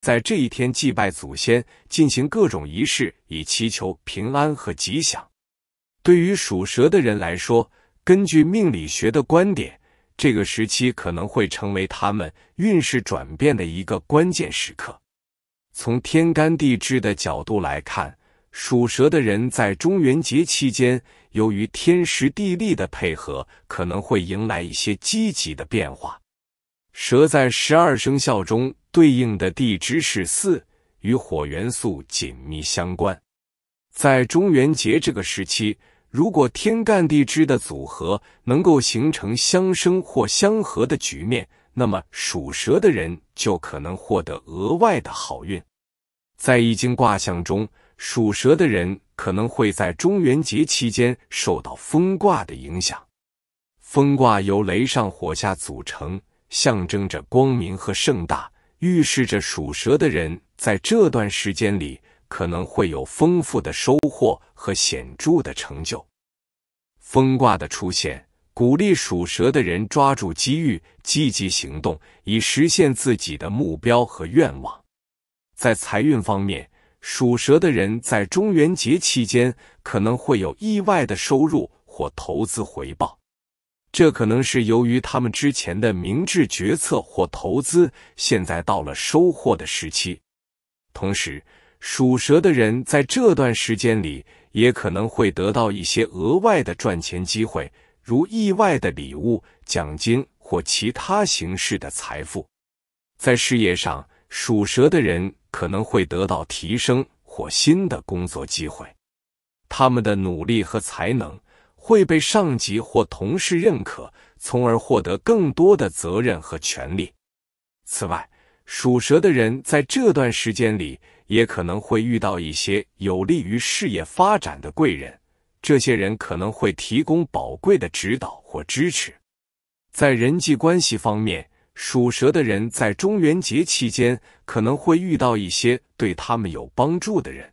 在这一天祭拜祖先，进行各种仪式，以祈求平安和吉祥。对于属蛇的人来说，根据命理学的观点，这个时期可能会成为他们运势转变的一个关键时刻。从天干地支的角度来看，属蛇的人在中元节期间，由于天时地利的配合，可能会迎来一些积极的变化。蛇在十二生肖中。对应的地支是巳，与火元素紧密相关。在中元节这个时期，如果天干地支的组合能够形成相生或相合的局面，那么属蛇的人就可能获得额外的好运。在易经卦象中，属蛇的人可能会在中元节期间受到风卦的影响。风卦由雷上火下组成，象征着光明和盛大。预示着属蛇的人在这段时间里可能会有丰富的收获和显著的成就。风卦的出现鼓励属蛇的人抓住机遇，积极行动，以实现自己的目标和愿望。在财运方面，属蛇的人在中元节期间可能会有意外的收入或投资回报。这可能是由于他们之前的明智决策或投资，现在到了收获的时期。同时，属蛇的人在这段时间里也可能会得到一些额外的赚钱机会，如意外的礼物、奖金或其他形式的财富。在事业上，属蛇的人可能会得到提升或新的工作机会，他们的努力和才能。会被上级或同事认可，从而获得更多的责任和权利。此外，属蛇的人在这段时间里也可能会遇到一些有利于事业发展的贵人，这些人可能会提供宝贵的指导或支持。在人际关系方面，属蛇的人在中元节期间可能会遇到一些对他们有帮助的人，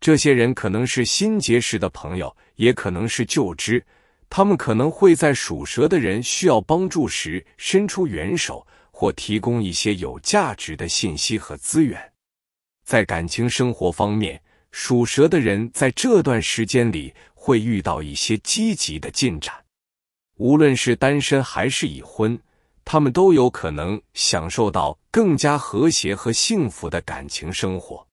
这些人可能是新结识的朋友。也可能是旧知，他们可能会在属蛇的人需要帮助时伸出援手，或提供一些有价值的信息和资源。在感情生活方面，属蛇的人在这段时间里会遇到一些积极的进展，无论是单身还是已婚，他们都有可能享受到更加和谐和幸福的感情生活。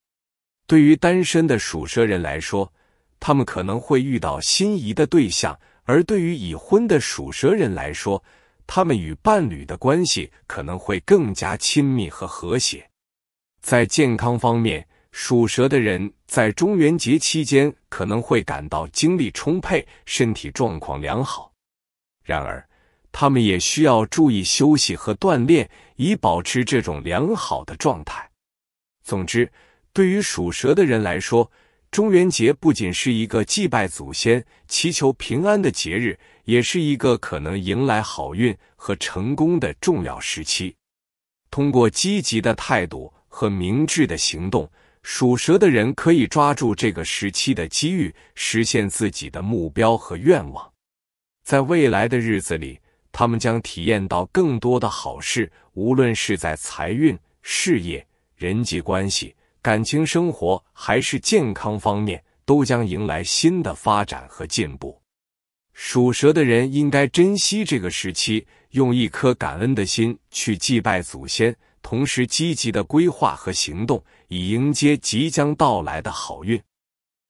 对于单身的属蛇人来说，他们可能会遇到心仪的对象，而对于已婚的属蛇人来说，他们与伴侣的关系可能会更加亲密和和谐。在健康方面，属蛇的人在中元节期间可能会感到精力充沛，身体状况良好。然而，他们也需要注意休息和锻炼，以保持这种良好的状态。总之，对于属蛇的人来说，中元节不仅是一个祭拜祖先、祈求平安的节日，也是一个可能迎来好运和成功的重要时期。通过积极的态度和明智的行动，属蛇的人可以抓住这个时期的机遇，实现自己的目标和愿望。在未来的日子里，他们将体验到更多的好事，无论是在财运、事业、人际关系。感情生活还是健康方面都将迎来新的发展和进步。属蛇的人应该珍惜这个时期，用一颗感恩的心去祭拜祖先，同时积极的规划和行动，以迎接即将到来的好运。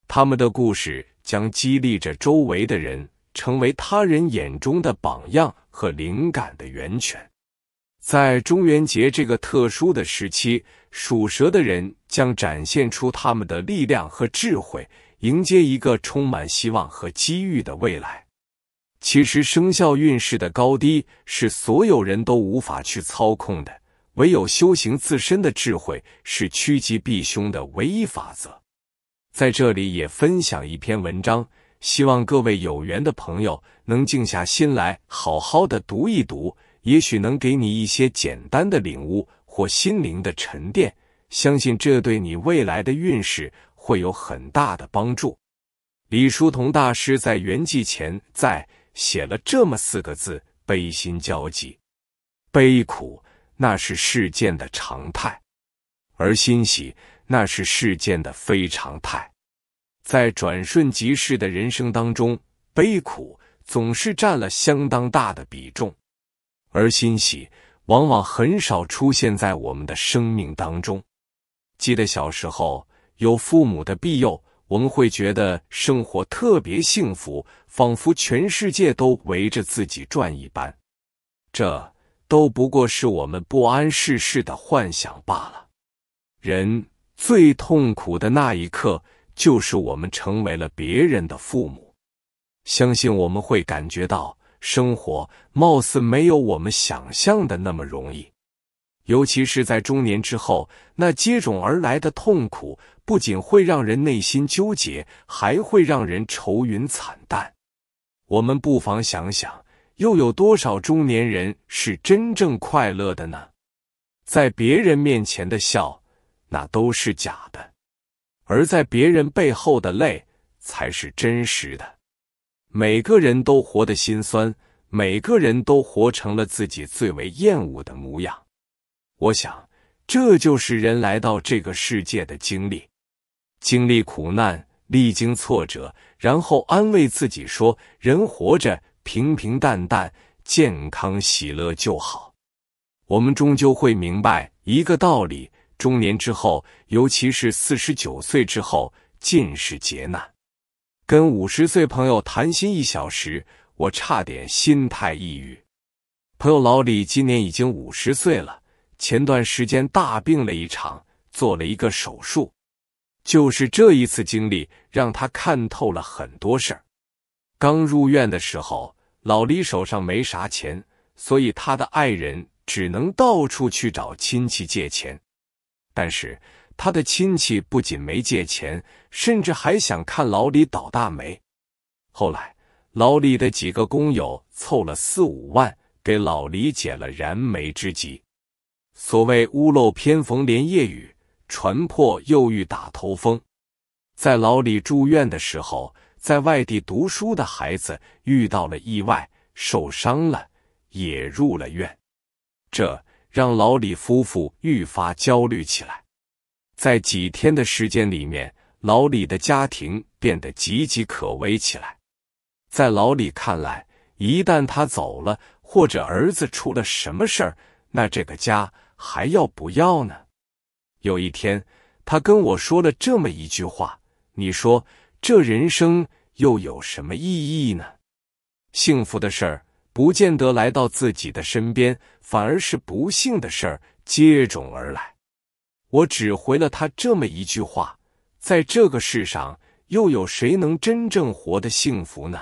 他们的故事将激励着周围的人，成为他人眼中的榜样和灵感的源泉。在中元节这个特殊的时期，属蛇的人将展现出他们的力量和智慧，迎接一个充满希望和机遇的未来。其实，生肖运势的高低是所有人都无法去操控的，唯有修行自身的智慧是趋吉避凶的唯一法则。在这里也分享一篇文章，希望各位有缘的朋友能静下心来，好好的读一读。也许能给你一些简单的领悟或心灵的沉淀，相信这对你未来的运势会有很大的帮助。李叔同大师在圆寂前在写了这么四个字：悲心交集。悲苦那是世间的常态，而欣喜那是世间的非常态。在转瞬即逝的人生当中，悲苦总是占了相当大的比重。而欣喜往往很少出现在我们的生命当中。记得小时候有父母的庇佑，我们会觉得生活特别幸福，仿佛全世界都围着自己转一般。这都不过是我们不谙世事的幻想罢了。人最痛苦的那一刻，就是我们成为了别人的父母，相信我们会感觉到。生活貌似没有我们想象的那么容易，尤其是在中年之后，那接踵而来的痛苦不仅会让人内心纠结，还会让人愁云惨淡。我们不妨想想，又有多少中年人是真正快乐的呢？在别人面前的笑，那都是假的；而在别人背后的泪，才是真实的。每个人都活得心酸，每个人都活成了自己最为厌恶的模样。我想，这就是人来到这个世界的经历：经历苦难，历经挫折，然后安慰自己说，人活着平平淡淡、健康喜乐就好。我们终究会明白一个道理：中年之后，尤其是四十九岁之后，尽是劫难。跟五十岁朋友谈心一小时，我差点心态抑郁。朋友老李今年已经五十岁了，前段时间大病了一场，做了一个手术。就是这一次经历，让他看透了很多事儿。刚入院的时候，老李手上没啥钱，所以他的爱人只能到处去找亲戚借钱。但是，他的亲戚不仅没借钱，甚至还想看老李倒大霉。后来，老李的几个工友凑了四五万，给老李解了燃眉之急。所谓“屋漏偏逢连夜雨，船破又遇打头风”。在老李住院的时候，在外地读书的孩子遇到了意外，受伤了，也入了院，这让老李夫妇愈发焦虑起来。在几天的时间里面，老李的家庭变得岌岌可危起来。在老李看来，一旦他走了，或者儿子出了什么事儿，那这个家还要不要呢？有一天，他跟我说了这么一句话：“你说这人生又有什么意义呢？幸福的事儿不见得来到自己的身边，反而是不幸的事儿接踵而来。”我只回了他这么一句话：“在这个世上，又有谁能真正活得幸福呢？”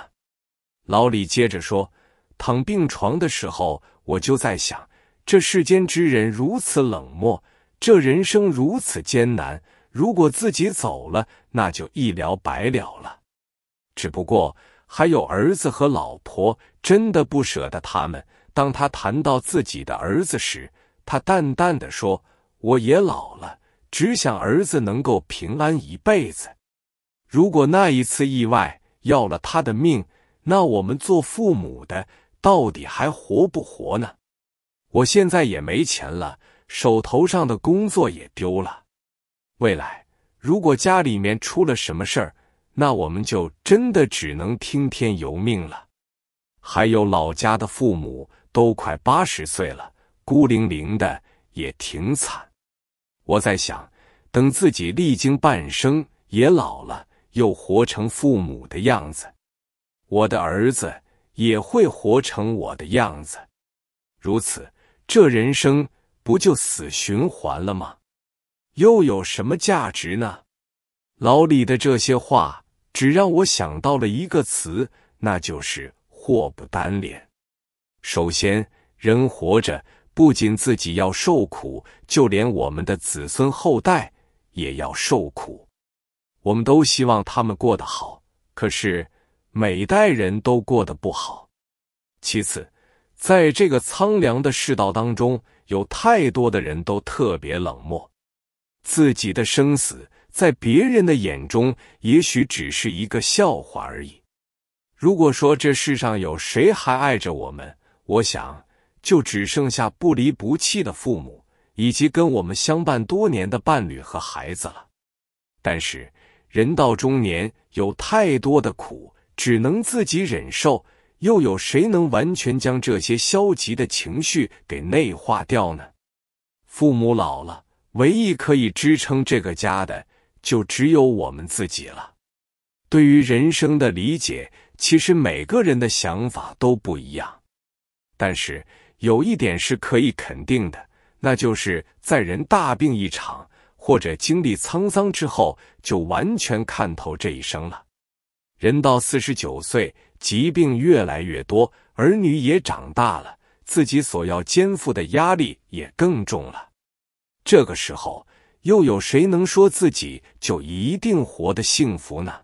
老李接着说：“躺病床的时候，我就在想，这世间之人如此冷漠，这人生如此艰难。如果自己走了，那就一了百了了。只不过还有儿子和老婆，真的不舍得他们。”当他谈到自己的儿子时，他淡淡的说。我也老了，只想儿子能够平安一辈子。如果那一次意外要了他的命，那我们做父母的到底还活不活呢？我现在也没钱了，手头上的工作也丢了。未来如果家里面出了什么事儿，那我们就真的只能听天由命了。还有老家的父母都快八十岁了，孤零零的也挺惨。我在想，等自己历经半生，也老了，又活成父母的样子，我的儿子也会活成我的样子。如此，这人生不就死循环了吗？又有什么价值呢？老李的这些话，只让我想到了一个词，那就是祸不单脸。首先，人活着。不仅自己要受苦，就连我们的子孙后代也要受苦。我们都希望他们过得好，可是每代人都过得不好。其次，在这个苍凉的世道当中，有太多的人都特别冷漠，自己的生死在别人的眼中也许只是一个笑话而已。如果说这世上有谁还爱着我们，我想。就只剩下不离不弃的父母，以及跟我们相伴多年的伴侣和孩子了。但是人到中年，有太多的苦只能自己忍受，又有谁能完全将这些消极的情绪给内化掉呢？父母老了，唯一可以支撑这个家的，就只有我们自己了。对于人生的理解，其实每个人的想法都不一样，但是。有一点是可以肯定的，那就是在人大病一场或者经历沧桑之后，就完全看透这一生了。人到四十九岁，疾病越来越多，儿女也长大了，自己所要肩负的压力也更重了。这个时候，又有谁能说自己就一定活得幸福呢？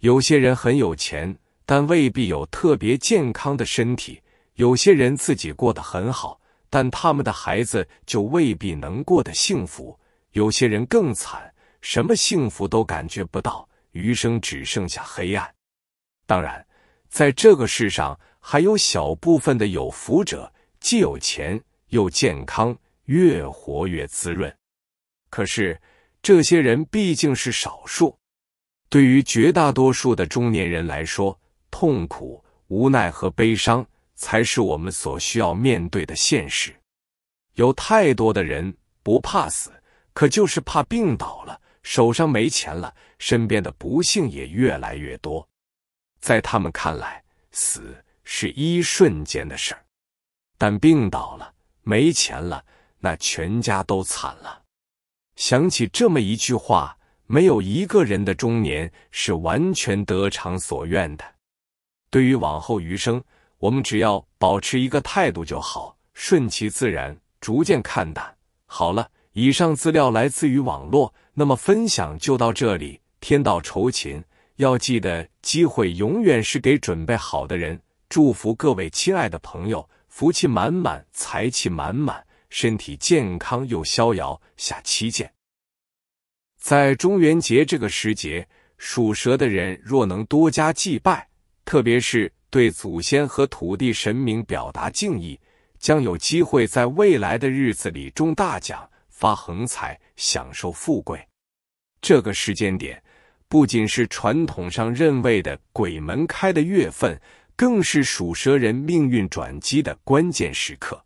有些人很有钱，但未必有特别健康的身体。有些人自己过得很好，但他们的孩子就未必能过得幸福。有些人更惨，什么幸福都感觉不到，余生只剩下黑暗。当然，在这个世上还有小部分的有福者，既有钱又健康，越活越滋润。可是，这些人毕竟是少数。对于绝大多数的中年人来说，痛苦、无奈和悲伤。才是我们所需要面对的现实。有太多的人不怕死，可就是怕病倒了、手上没钱了，身边的不幸也越来越多。在他们看来，死是一瞬间的事儿，但病倒了、没钱了，那全家都惨了。想起这么一句话：“没有一个人的中年是完全得偿所愿的。”对于往后余生。我们只要保持一个态度就好，顺其自然，逐渐看淡。好了，以上资料来自于网络，那么分享就到这里。天道酬勤，要记得机会永远是给准备好的人。祝福各位亲爱的朋友，福气满满，财气满满，身体健康又逍遥。下期见。在中元节这个时节，属蛇的人若能多加祭拜，特别是。对祖先和土地神明表达敬意，将有机会在未来的日子里中大奖、发横财、享受富贵。这个时间点不仅是传统上认为的鬼门开的月份，更是属蛇人命运转机的关键时刻。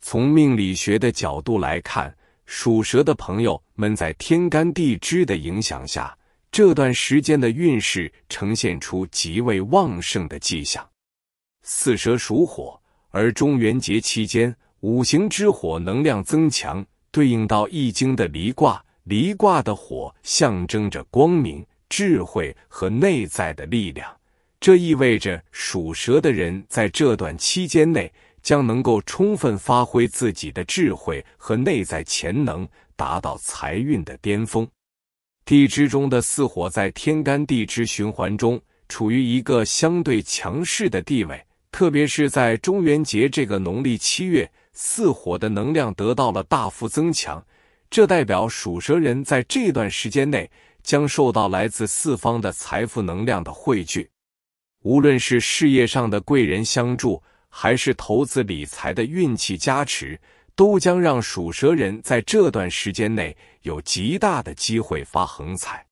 从命理学的角度来看，属蛇的朋友们在天干地支的影响下。这段时间的运势呈现出极为旺盛的迹象。巳蛇属火，而中元节期间，五行之火能量增强，对应到《易经》的离卦。离卦的火象征着光明、智慧和内在的力量。这意味着属蛇的人在这段期间内将能够充分发挥自己的智慧和内在潜能，达到财运的巅峰。地支中的巳火在天干地支循环中处于一个相对强势的地位，特别是在中元节这个农历七月，巳火的能量得到了大幅增强。这代表属蛇人在这段时间内将受到来自四方的财富能量的汇聚，无论是事业上的贵人相助，还是投资理财的运气加持。都将让属蛇人在这段时间内有极大的机会发横财。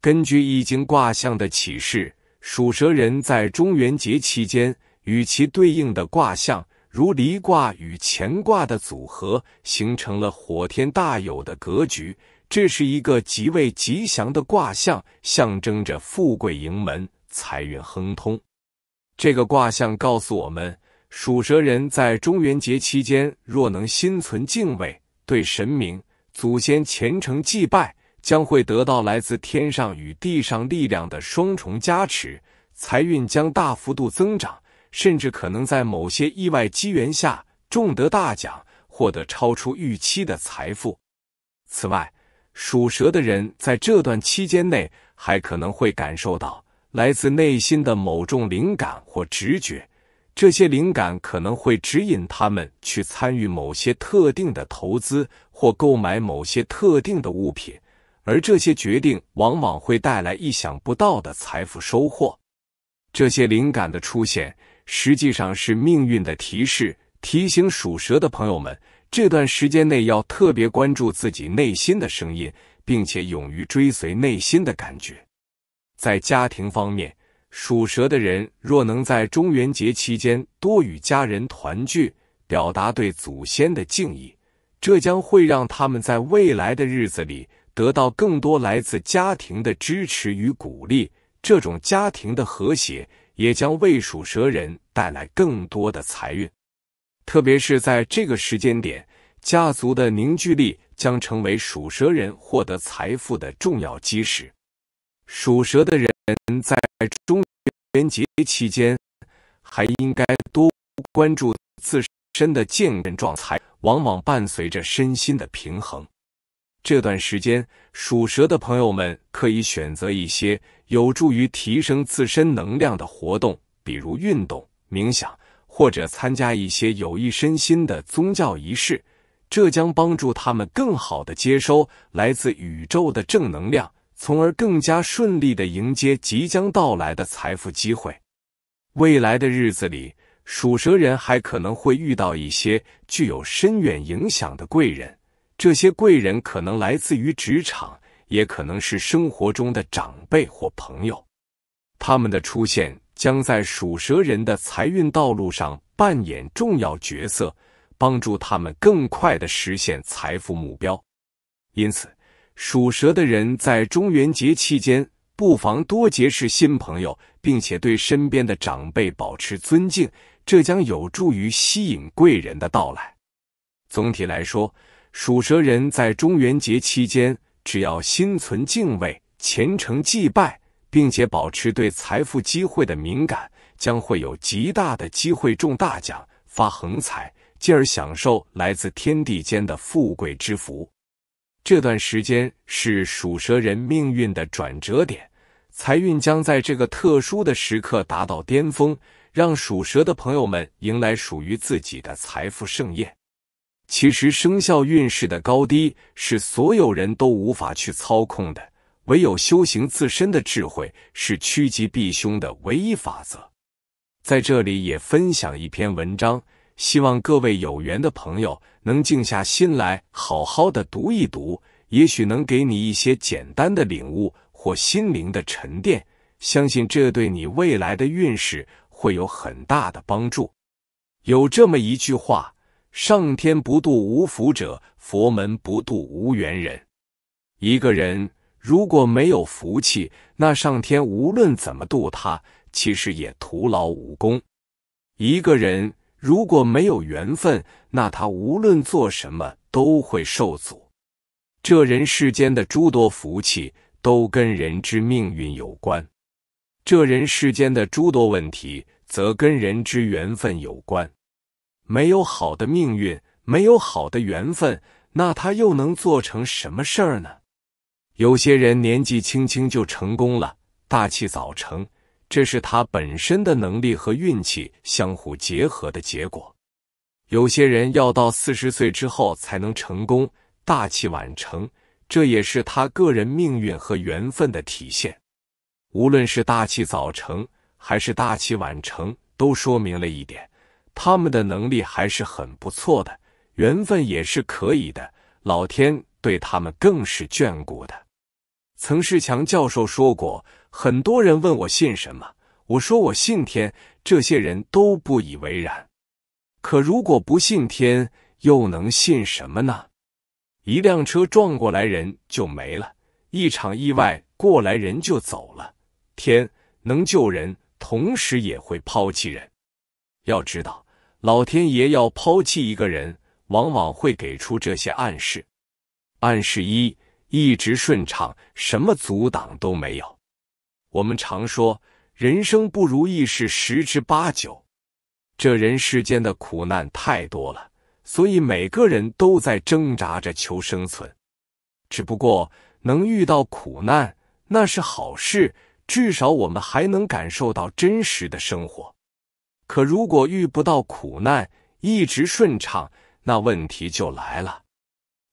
根据易经卦象的启示，属蛇人在中元节期间与其对应的卦象，如离卦与乾卦的组合，形成了火天大有的格局。这是一个极为吉祥的卦象，象征着富贵盈门、财运亨通。这个卦象告诉我们。属蛇人在中元节期间，若能心存敬畏，对神明、祖先虔诚祭拜，将会得到来自天上与地上力量的双重加持，财运将大幅度增长，甚至可能在某些意外机缘下中得大奖，获得超出预期的财富。此外，属蛇的人在这段期间内还可能会感受到来自内心的某种灵感或直觉。这些灵感可能会指引他们去参与某些特定的投资或购买某些特定的物品，而这些决定往往会带来意想不到的财富收获。这些灵感的出现实际上是命运的提示，提醒属蛇的朋友们这段时间内要特别关注自己内心的声音，并且勇于追随内心的感觉。在家庭方面，属蛇的人若能在中元节期间多与家人团聚，表达对祖先的敬意，这将会让他们在未来的日子里得到更多来自家庭的支持与鼓励。这种家庭的和谐也将为属蛇人带来更多的财运。特别是在这个时间点，家族的凝聚力将成为属蛇人获得财富的重要基石。属蛇的人。人在中元节期间，还应该多关注自身的健康状态，往往伴随着身心的平衡。这段时间，属蛇的朋友们可以选择一些有助于提升自身能量的活动，比如运动、冥想，或者参加一些有益身心的宗教仪式，这将帮助他们更好的接收来自宇宙的正能量。从而更加顺利的迎接即将到来的财富机会。未来的日子里，属蛇人还可能会遇到一些具有深远影响的贵人，这些贵人可能来自于职场，也可能是生活中的长辈或朋友。他们的出现将在属蛇人的财运道路上扮演重要角色，帮助他们更快的实现财富目标。因此，属蛇的人在中元节期间，不妨多结识新朋友，并且对身边的长辈保持尊敬，这将有助于吸引贵人的到来。总体来说，属蛇人在中元节期间，只要心存敬畏、虔诚祭拜，并且保持对财富机会的敏感，将会有极大的机会中大奖、发横财，进而享受来自天地间的富贵之福。这段时间是属蛇人命运的转折点，财运将在这个特殊的时刻达到巅峰，让属蛇的朋友们迎来属于自己的财富盛宴。其实，生肖运势的高低是所有人都无法去操控的，唯有修行自身的智慧是趋吉避凶的唯一法则。在这里也分享一篇文章。希望各位有缘的朋友能静下心来，好好的读一读，也许能给你一些简单的领悟或心灵的沉淀。相信这对你未来的运势会有很大的帮助。有这么一句话：“上天不渡无福者，佛门不渡无缘人。”一个人如果没有福气，那上天无论怎么渡他，其实也徒劳无功。一个人。如果没有缘分，那他无论做什么都会受阻。这人世间的诸多福气都跟人之命运有关，这人世间的诸多问题则跟人之缘分有关。没有好的命运，没有好的缘分，那他又能做成什么事儿呢？有些人年纪轻轻就成功了，大器早成。这是他本身的能力和运气相互结合的结果。有些人要到四十岁之后才能成功，大器晚成，这也是他个人命运和缘分的体现。无论是大器早成还是大器晚成，都说明了一点，他们的能力还是很不错的，缘分也是可以的，老天对他们更是眷顾的。曾仕强教授说过。很多人问我信什么，我说我信天，这些人都不以为然。可如果不信天，又能信什么呢？一辆车撞过来，人就没了；一场意外过来，人就走了。天能救人，同时也会抛弃人。要知道，老天爷要抛弃一个人，往往会给出这些暗示：暗示一，一直顺畅，什么阻挡都没有。我们常说，人生不如意事十之八九，这人世间的苦难太多了，所以每个人都在挣扎着求生存。只不过能遇到苦难那是好事，至少我们还能感受到真实的生活。可如果遇不到苦难，一直顺畅，那问题就来了。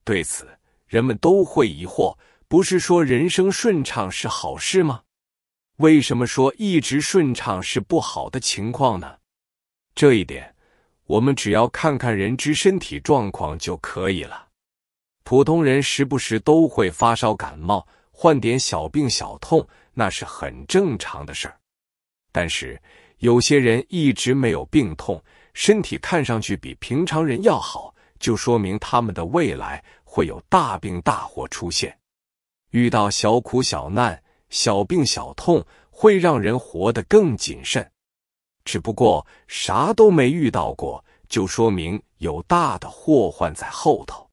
对此，人们都会疑惑：不是说人生顺畅是好事吗？为什么说一直顺畅是不好的情况呢？这一点，我们只要看看人之身体状况就可以了。普通人时不时都会发烧、感冒，患点小病小痛，那是很正常的事儿。但是有些人一直没有病痛，身体看上去比平常人要好，就说明他们的未来会有大病大祸出现，遇到小苦小难。小病小痛会让人活得更谨慎，只不过啥都没遇到过，就说明有大的祸患在后头，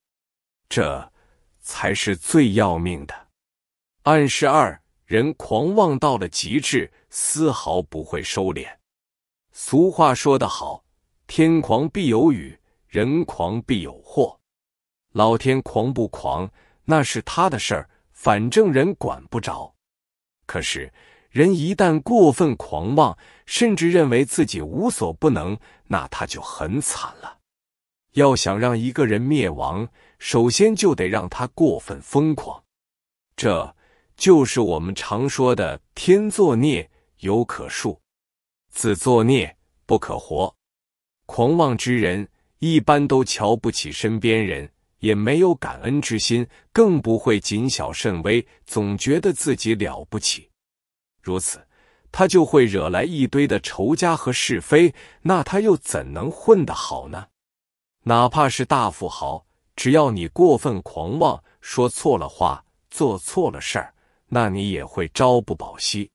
这才是最要命的。暗示二人狂妄到了极致，丝毫不会收敛。俗话说得好：“天狂必有雨，人狂必有祸。”老天狂不狂，那是他的事儿，反正人管不着。可是，人一旦过分狂妄，甚至认为自己无所不能，那他就很惨了。要想让一个人灭亡，首先就得让他过分疯狂。这就是我们常说的“天作孽，犹可恕；自作孽，不可活”。狂妄之人一般都瞧不起身边人。也没有感恩之心，更不会谨小慎微，总觉得自己了不起。如此，他就会惹来一堆的仇家和是非。那他又怎能混得好呢？哪怕是大富豪，只要你过分狂妄，说错了话，做错了事儿，那你也会朝不保夕。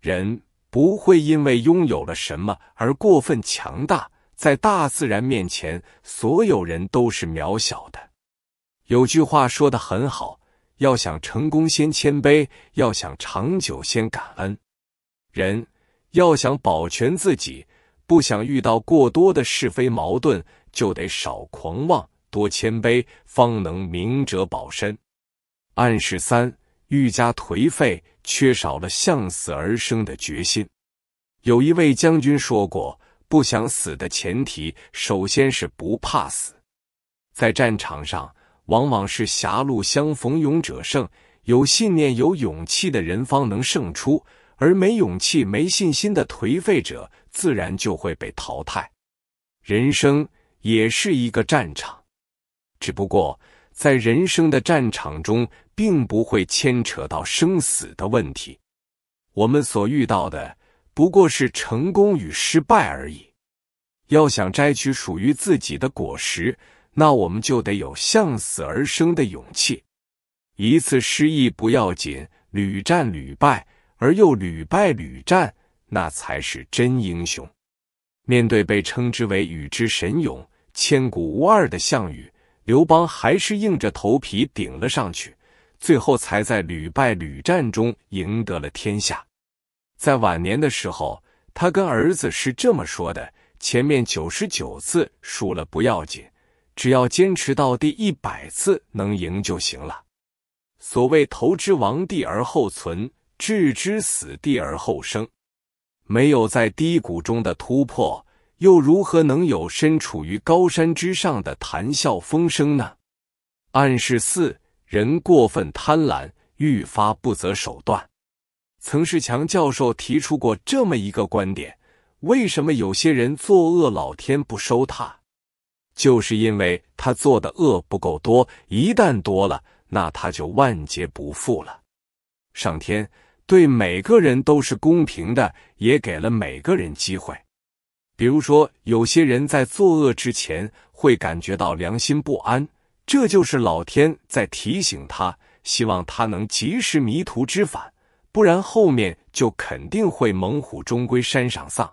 人不会因为拥有了什么而过分强大，在大自然面前，所有人都是渺小的。有句话说的很好：要想成功，先谦卑；要想长久，先感恩。人要想保全自己，不想遇到过多的是非矛盾，就得少狂妄，多谦卑，方能明哲保身。暗示三：愈加颓废，缺少了向死而生的决心。有一位将军说过：“不想死的前提，首先是不怕死。”在战场上。往往是狭路相逢勇者胜，有信念、有勇气的人方能胜出，而没勇气、没信心的颓废者自然就会被淘汰。人生也是一个战场，只不过在人生的战场中，并不会牵扯到生死的问题，我们所遇到的不过是成功与失败而已。要想摘取属于自己的果实。那我们就得有向死而生的勇气。一次失意不要紧，屡战屡败而又屡败屡战，那才是真英雄。面对被称之为与之神勇、千古无二的项羽，刘邦还是硬着头皮顶了上去，最后才在屡败屡战中赢得了天下。在晚年的时候，他跟儿子是这么说的：“前面九十九次输了不要紧。”只要坚持到第一百次能赢就行了。所谓“投之亡地而后存，置之死地而后生”，没有在低谷中的突破，又如何能有身处于高山之上的谈笑风生呢？暗示四：人过分贪婪，愈发不择手段。曾仕强教授提出过这么一个观点：为什么有些人作恶，老天不收他？就是因为他做的恶不够多，一旦多了，那他就万劫不复了。上天对每个人都是公平的，也给了每个人机会。比如说，有些人在作恶之前会感觉到良心不安，这就是老天在提醒他，希望他能及时迷途知返，不然后面就肯定会猛虎终归山上丧。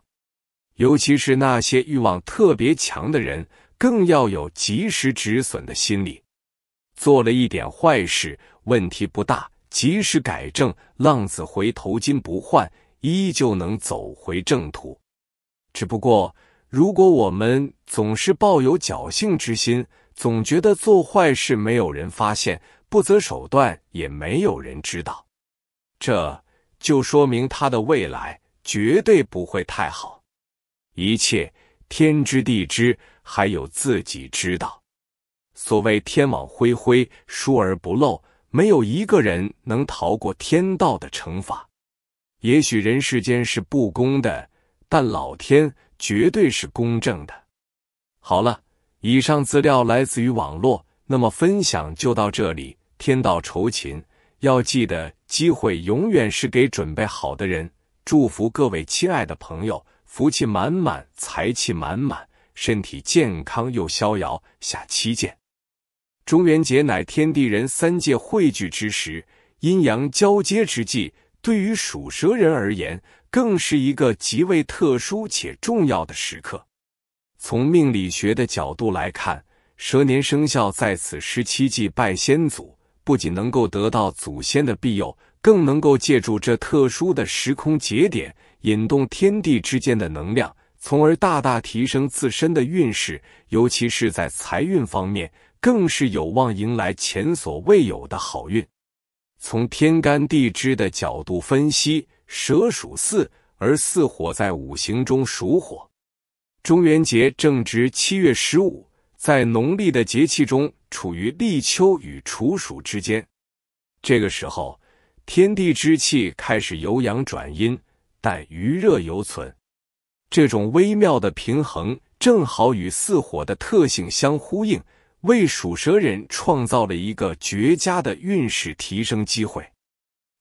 尤其是那些欲望特别强的人。更要有及时止损的心理。做了一点坏事，问题不大，及时改正，浪子回头金不换，依旧能走回正途。只不过，如果我们总是抱有侥幸之心，总觉得做坏事没有人发现，不择手段也没有人知道，这就说明他的未来绝对不会太好。一切天知地知。还有自己知道，所谓天网恢恢，疏而不漏，没有一个人能逃过天道的惩罚。也许人世间是不公的，但老天绝对是公正的。好了，以上资料来自于网络，那么分享就到这里。天道酬勤，要记得，机会永远是给准备好的人。祝福各位亲爱的朋友，福气满满，财气满满。身体健康又逍遥，下期见。中元节乃天地人三界汇聚之时，阴阳交接之际，对于属蛇人而言，更是一个极为特殊且重要的时刻。从命理学的角度来看，蛇年生肖在此时七祭拜先祖，不仅能够得到祖先的庇佑，更能够借助这特殊的时空节点，引动天地之间的能量。从而大大提升自身的运势，尤其是在财运方面，更是有望迎来前所未有的好运。从天干地支的角度分析，蛇属巳，而巳火在五行中属火。中元节正值七月十五，在农历的节气中处于立秋与处暑之间。这个时候，天地之气开始由阳转阴，但余热犹存。这种微妙的平衡正好与四火的特性相呼应，为属蛇人创造了一个绝佳的运势提升机会。《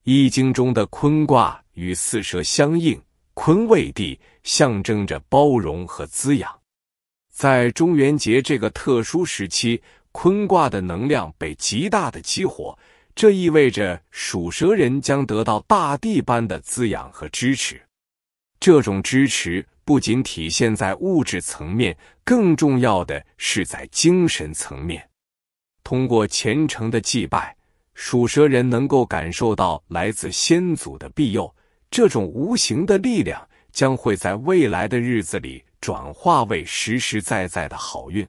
易经》中的坤卦与四蛇相应，坤未地，象征着包容和滋养。在中元节这个特殊时期，坤卦的能量被极大的激活，这意味着属蛇人将得到大地般的滋养和支持。这种支持。不仅体现在物质层面，更重要的是在精神层面。通过虔诚的祭拜，属蛇人能够感受到来自先祖的庇佑。这种无形的力量将会在未来的日子里转化为实实在在的好运。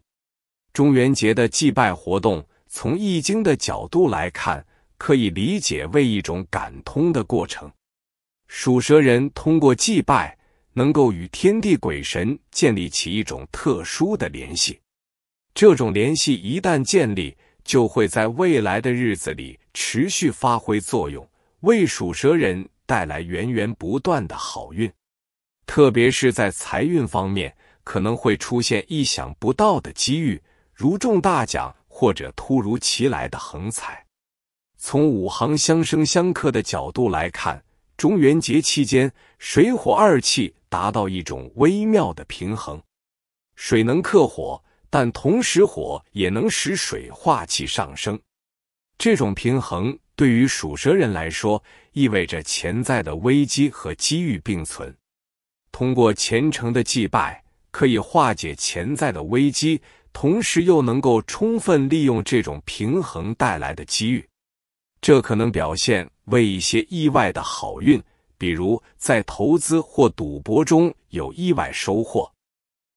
中元节的祭拜活动，从易经的角度来看，可以理解为一种感通的过程。属蛇人通过祭拜。能够与天地鬼神建立起一种特殊的联系，这种联系一旦建立，就会在未来的日子里持续发挥作用，为属蛇人带来源源不断的好运。特别是在财运方面，可能会出现意想不到的机遇，如中大奖或者突如其来的横财。从五行相生相克的角度来看，中元节期间，水火二气。达到一种微妙的平衡，水能克火，但同时火也能使水化气上升。这种平衡对于属蛇人来说，意味着潜在的危机和机遇并存。通过虔诚的祭拜，可以化解潜在的危机，同时又能够充分利用这种平衡带来的机遇。这可能表现为一些意外的好运。比如在投资或赌博中有意外收获。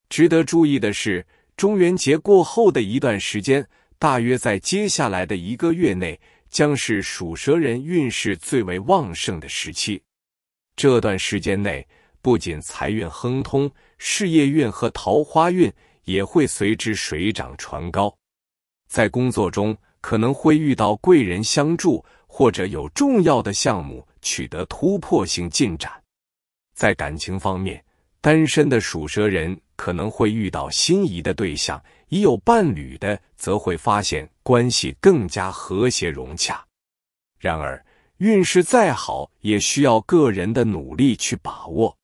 值得注意的是，中元节过后的一段时间，大约在接下来的一个月内，将是属蛇人运势最为旺盛的时期。这段时间内，不仅财运亨通，事业运和桃花运也会随之水涨船高。在工作中，可能会遇到贵人相助，或者有重要的项目。取得突破性进展。在感情方面，单身的属蛇人可能会遇到心仪的对象，已有伴侣的则会发现关系更加和谐融洽。然而，运势再好，也需要个人的努力去把握。《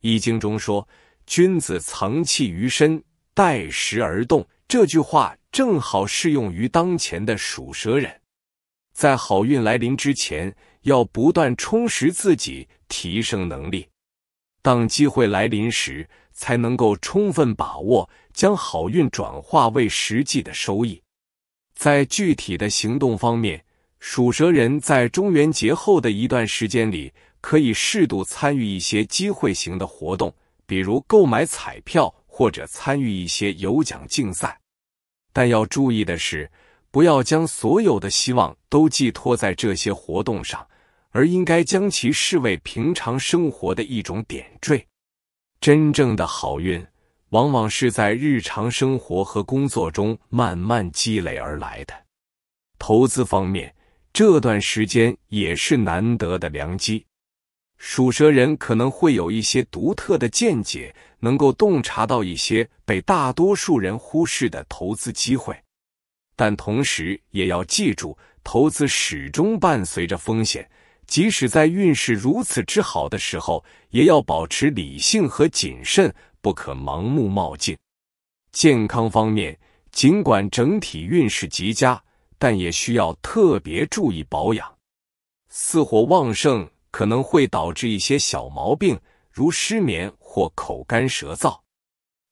易经》中说：“君子藏器于身，待时而动。”这句话正好适用于当前的属蛇人。在好运来临之前。要不断充实自己，提升能力，当机会来临时，才能够充分把握，将好运转化为实际的收益。在具体的行动方面，属蛇人在中元节后的一段时间里，可以适度参与一些机会型的活动，比如购买彩票或者参与一些有奖竞赛。但要注意的是，不要将所有的希望都寄托在这些活动上。而应该将其视为平常生活的一种点缀。真正的好运往往是在日常生活和工作中慢慢积累而来的。投资方面，这段时间也是难得的良机。属蛇人可能会有一些独特的见解，能够洞察到一些被大多数人忽视的投资机会。但同时也要记住，投资始终伴随着风险。即使在运势如此之好的时候，也要保持理性和谨慎，不可盲目冒进。健康方面，尽管整体运势极佳，但也需要特别注意保养。巳火旺盛可能会导致一些小毛病，如失眠或口干舌燥。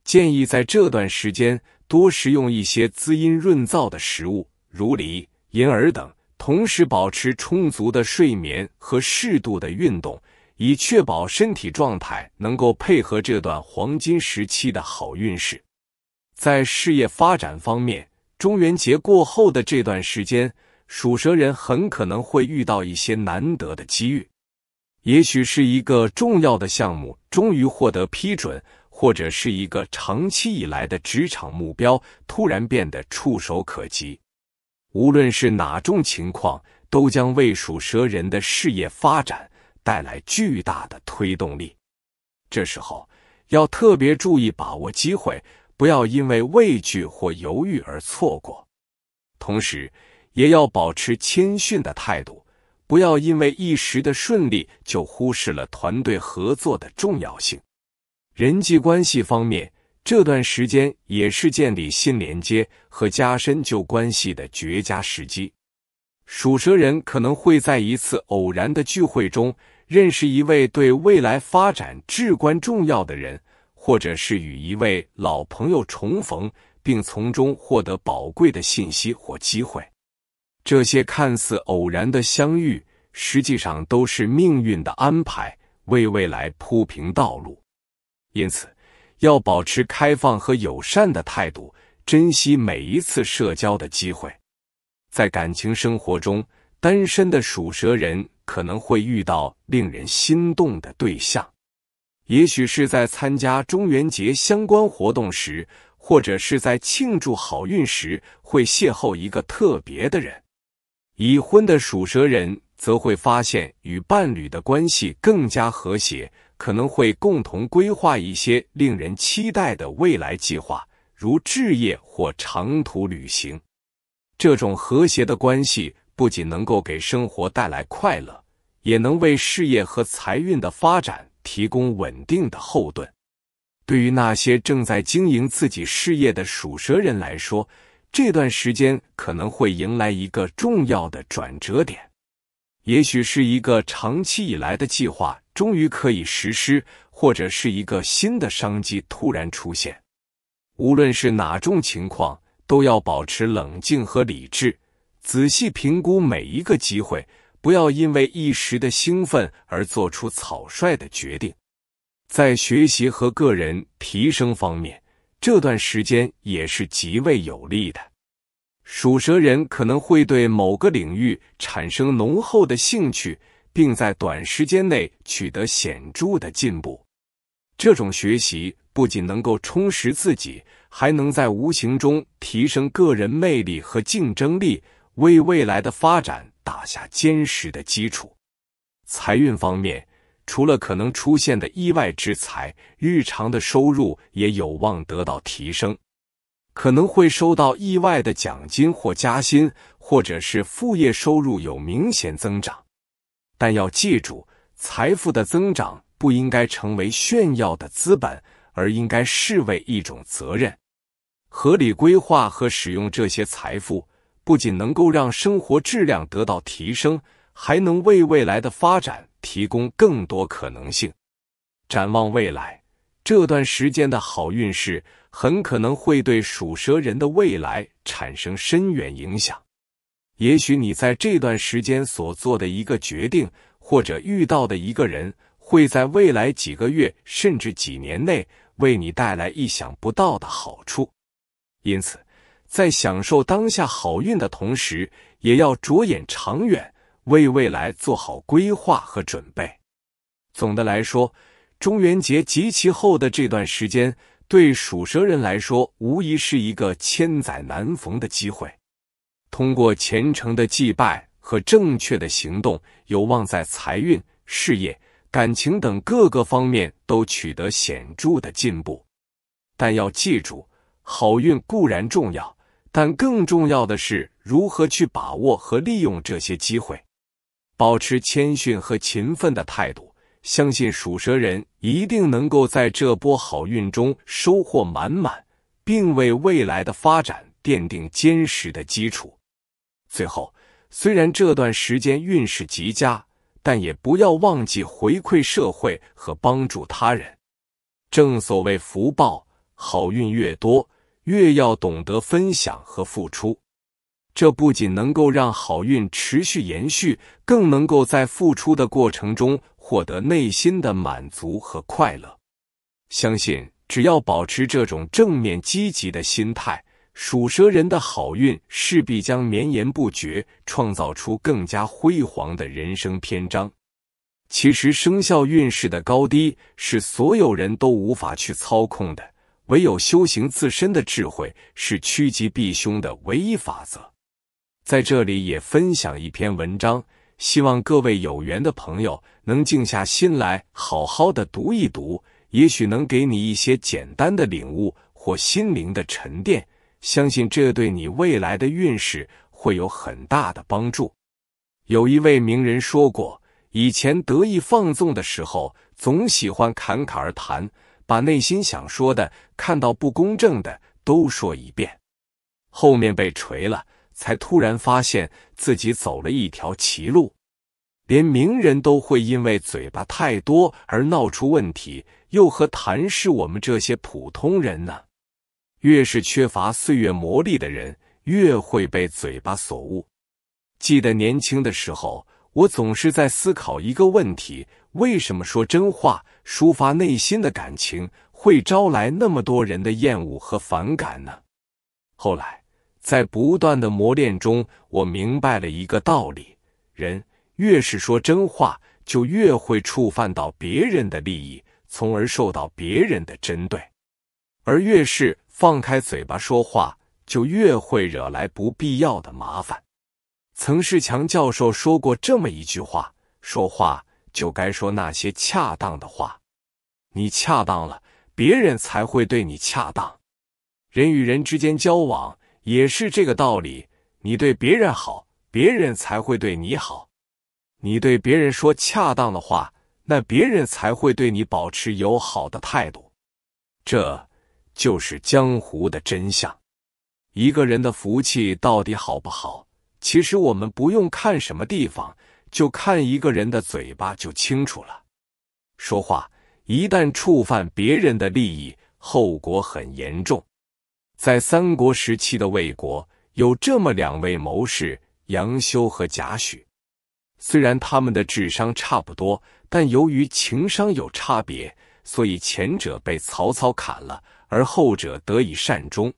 建议在这段时间多食用一些滋阴润燥的食物，如梨、银耳等。同时保持充足的睡眠和适度的运动，以确保身体状态能够配合这段黄金时期的好运势。在事业发展方面，中元节过后的这段时间，属蛇人很可能会遇到一些难得的机遇，也许是一个重要的项目终于获得批准，或者是一个长期以来的职场目标突然变得触手可及。无论是哪种情况，都将为属蛇人的事业发展带来巨大的推动力。这时候要特别注意把握机会，不要因为畏惧或犹豫而错过。同时，也要保持谦逊的态度，不要因为一时的顺利就忽视了团队合作的重要性。人际关系方面。这段时间也是建立新连接和加深旧关系的绝佳时机。属蛇人可能会在一次偶然的聚会中认识一位对未来发展至关重要的人，或者是与一位老朋友重逢，并从中获得宝贵的信息或机会。这些看似偶然的相遇，实际上都是命运的安排，为未来铺平道路。因此。要保持开放和友善的态度，珍惜每一次社交的机会。在感情生活中，单身的属蛇人可能会遇到令人心动的对象，也许是在参加中元节相关活动时，或者是在庆祝好运时，会邂逅一个特别的人。已婚的属蛇人则会发现与伴侣的关系更加和谐。可能会共同规划一些令人期待的未来计划，如置业或长途旅行。这种和谐的关系不仅能够给生活带来快乐，也能为事业和财运的发展提供稳定的后盾。对于那些正在经营自己事业的属蛇人来说，这段时间可能会迎来一个重要的转折点。也许是一个长期以来的计划终于可以实施，或者是一个新的商机突然出现。无论是哪种情况，都要保持冷静和理智，仔细评估每一个机会，不要因为一时的兴奋而做出草率的决定。在学习和个人提升方面，这段时间也是极为有利的。属蛇人可能会对某个领域产生浓厚的兴趣，并在短时间内取得显著的进步。这种学习不仅能够充实自己，还能在无形中提升个人魅力和竞争力，为未来的发展打下坚实的基础。财运方面，除了可能出现的意外之财，日常的收入也有望得到提升。可能会收到意外的奖金或加薪，或者是副业收入有明显增长。但要记住，财富的增长不应该成为炫耀的资本，而应该视为一种责任。合理规划和使用这些财富，不仅能够让生活质量得到提升，还能为未来的发展提供更多可能性。展望未来。这段时间的好运势很可能会对属蛇人的未来产生深远影响。也许你在这段时间所做的一个决定，或者遇到的一个人，会在未来几个月甚至几年内为你带来意想不到的好处。因此，在享受当下好运的同时，也要着眼长远，为未来做好规划和准备。总的来说，中元节及其后的这段时间，对属蛇人来说，无疑是一个千载难逢的机会。通过虔诚的祭拜和正确的行动，有望在财运、事业、感情等各个方面都取得显著的进步。但要记住，好运固然重要，但更重要的是如何去把握和利用这些机会，保持谦逊和勤奋的态度。相信属蛇人一定能够在这波好运中收获满满，并为未来的发展奠定坚实的基础。最后，虽然这段时间运势极佳，但也不要忘记回馈社会和帮助他人。正所谓福报，好运越多，越要懂得分享和付出。这不仅能够让好运持续延续，更能够在付出的过程中。获得内心的满足和快乐，相信只要保持这种正面积极的心态，属蛇人的好运势必将绵延不绝，创造出更加辉煌的人生篇章。其实，生肖运势的高低是所有人都无法去操控的，唯有修行自身的智慧是趋吉避凶的唯一法则。在这里也分享一篇文章，希望各位有缘的朋友。能静下心来好好的读一读，也许能给你一些简单的领悟或心灵的沉淀。相信这对你未来的运势会有很大的帮助。有一位名人说过，以前得意放纵的时候，总喜欢侃侃而谈，把内心想说的、看到不公正的都说一遍。后面被锤了，才突然发现自己走了一条歧路。连名人都会因为嘴巴太多而闹出问题，又何谈是我们这些普通人呢？越是缺乏岁月磨砺的人，越会被嘴巴所误。记得年轻的时候，我总是在思考一个问题：为什么说真话、抒发内心的感情会招来那么多人的厌恶和反感呢？后来，在不断的磨练中，我明白了一个道理：人。越是说真话，就越会触犯到别人的利益，从而受到别人的针对；而越是放开嘴巴说话，就越会惹来不必要的麻烦。曾仕强教授说过这么一句话：“说话就该说那些恰当的话，你恰当了，别人才会对你恰当。人与人之间交往也是这个道理，你对别人好，别人才会对你好。”你对别人说恰当的话，那别人才会对你保持友好的态度。这就是江湖的真相。一个人的福气到底好不好？其实我们不用看什么地方，就看一个人的嘴巴就清楚了。说话一旦触犯别人的利益，后果很严重。在三国时期的魏国，有这么两位谋士：杨修和贾诩。虽然他们的智商差不多，但由于情商有差别，所以前者被曹操砍了，而后者得以善终。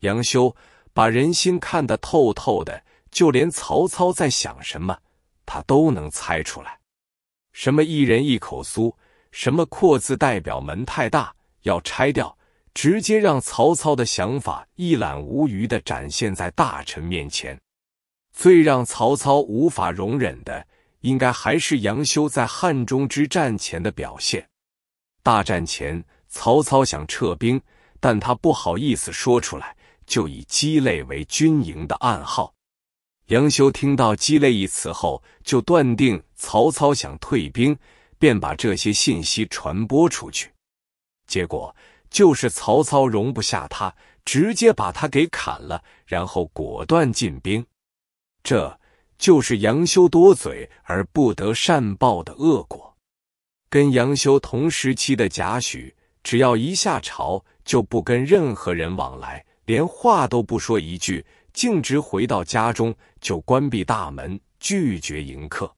杨修把人心看得透透的，就连曹操在想什么，他都能猜出来。什么一人一口酥，什么扩字代表门太大要拆掉，直接让曹操的想法一览无余的展现在大臣面前。最让曹操无法容忍的，应该还是杨修在汉中之战前的表现。大战前，曹操想撤兵，但他不好意思说出来，就以“鸡肋”为军营的暗号。杨修听到“鸡肋”一词后，就断定曹操想退兵，便把这些信息传播出去。结果就是曹操容不下他，直接把他给砍了，然后果断进兵。这就是杨修多嘴而不得善报的恶果。跟杨修同时期的贾诩，只要一下朝，就不跟任何人往来，连话都不说一句，径直回到家中，就关闭大门，拒绝迎客。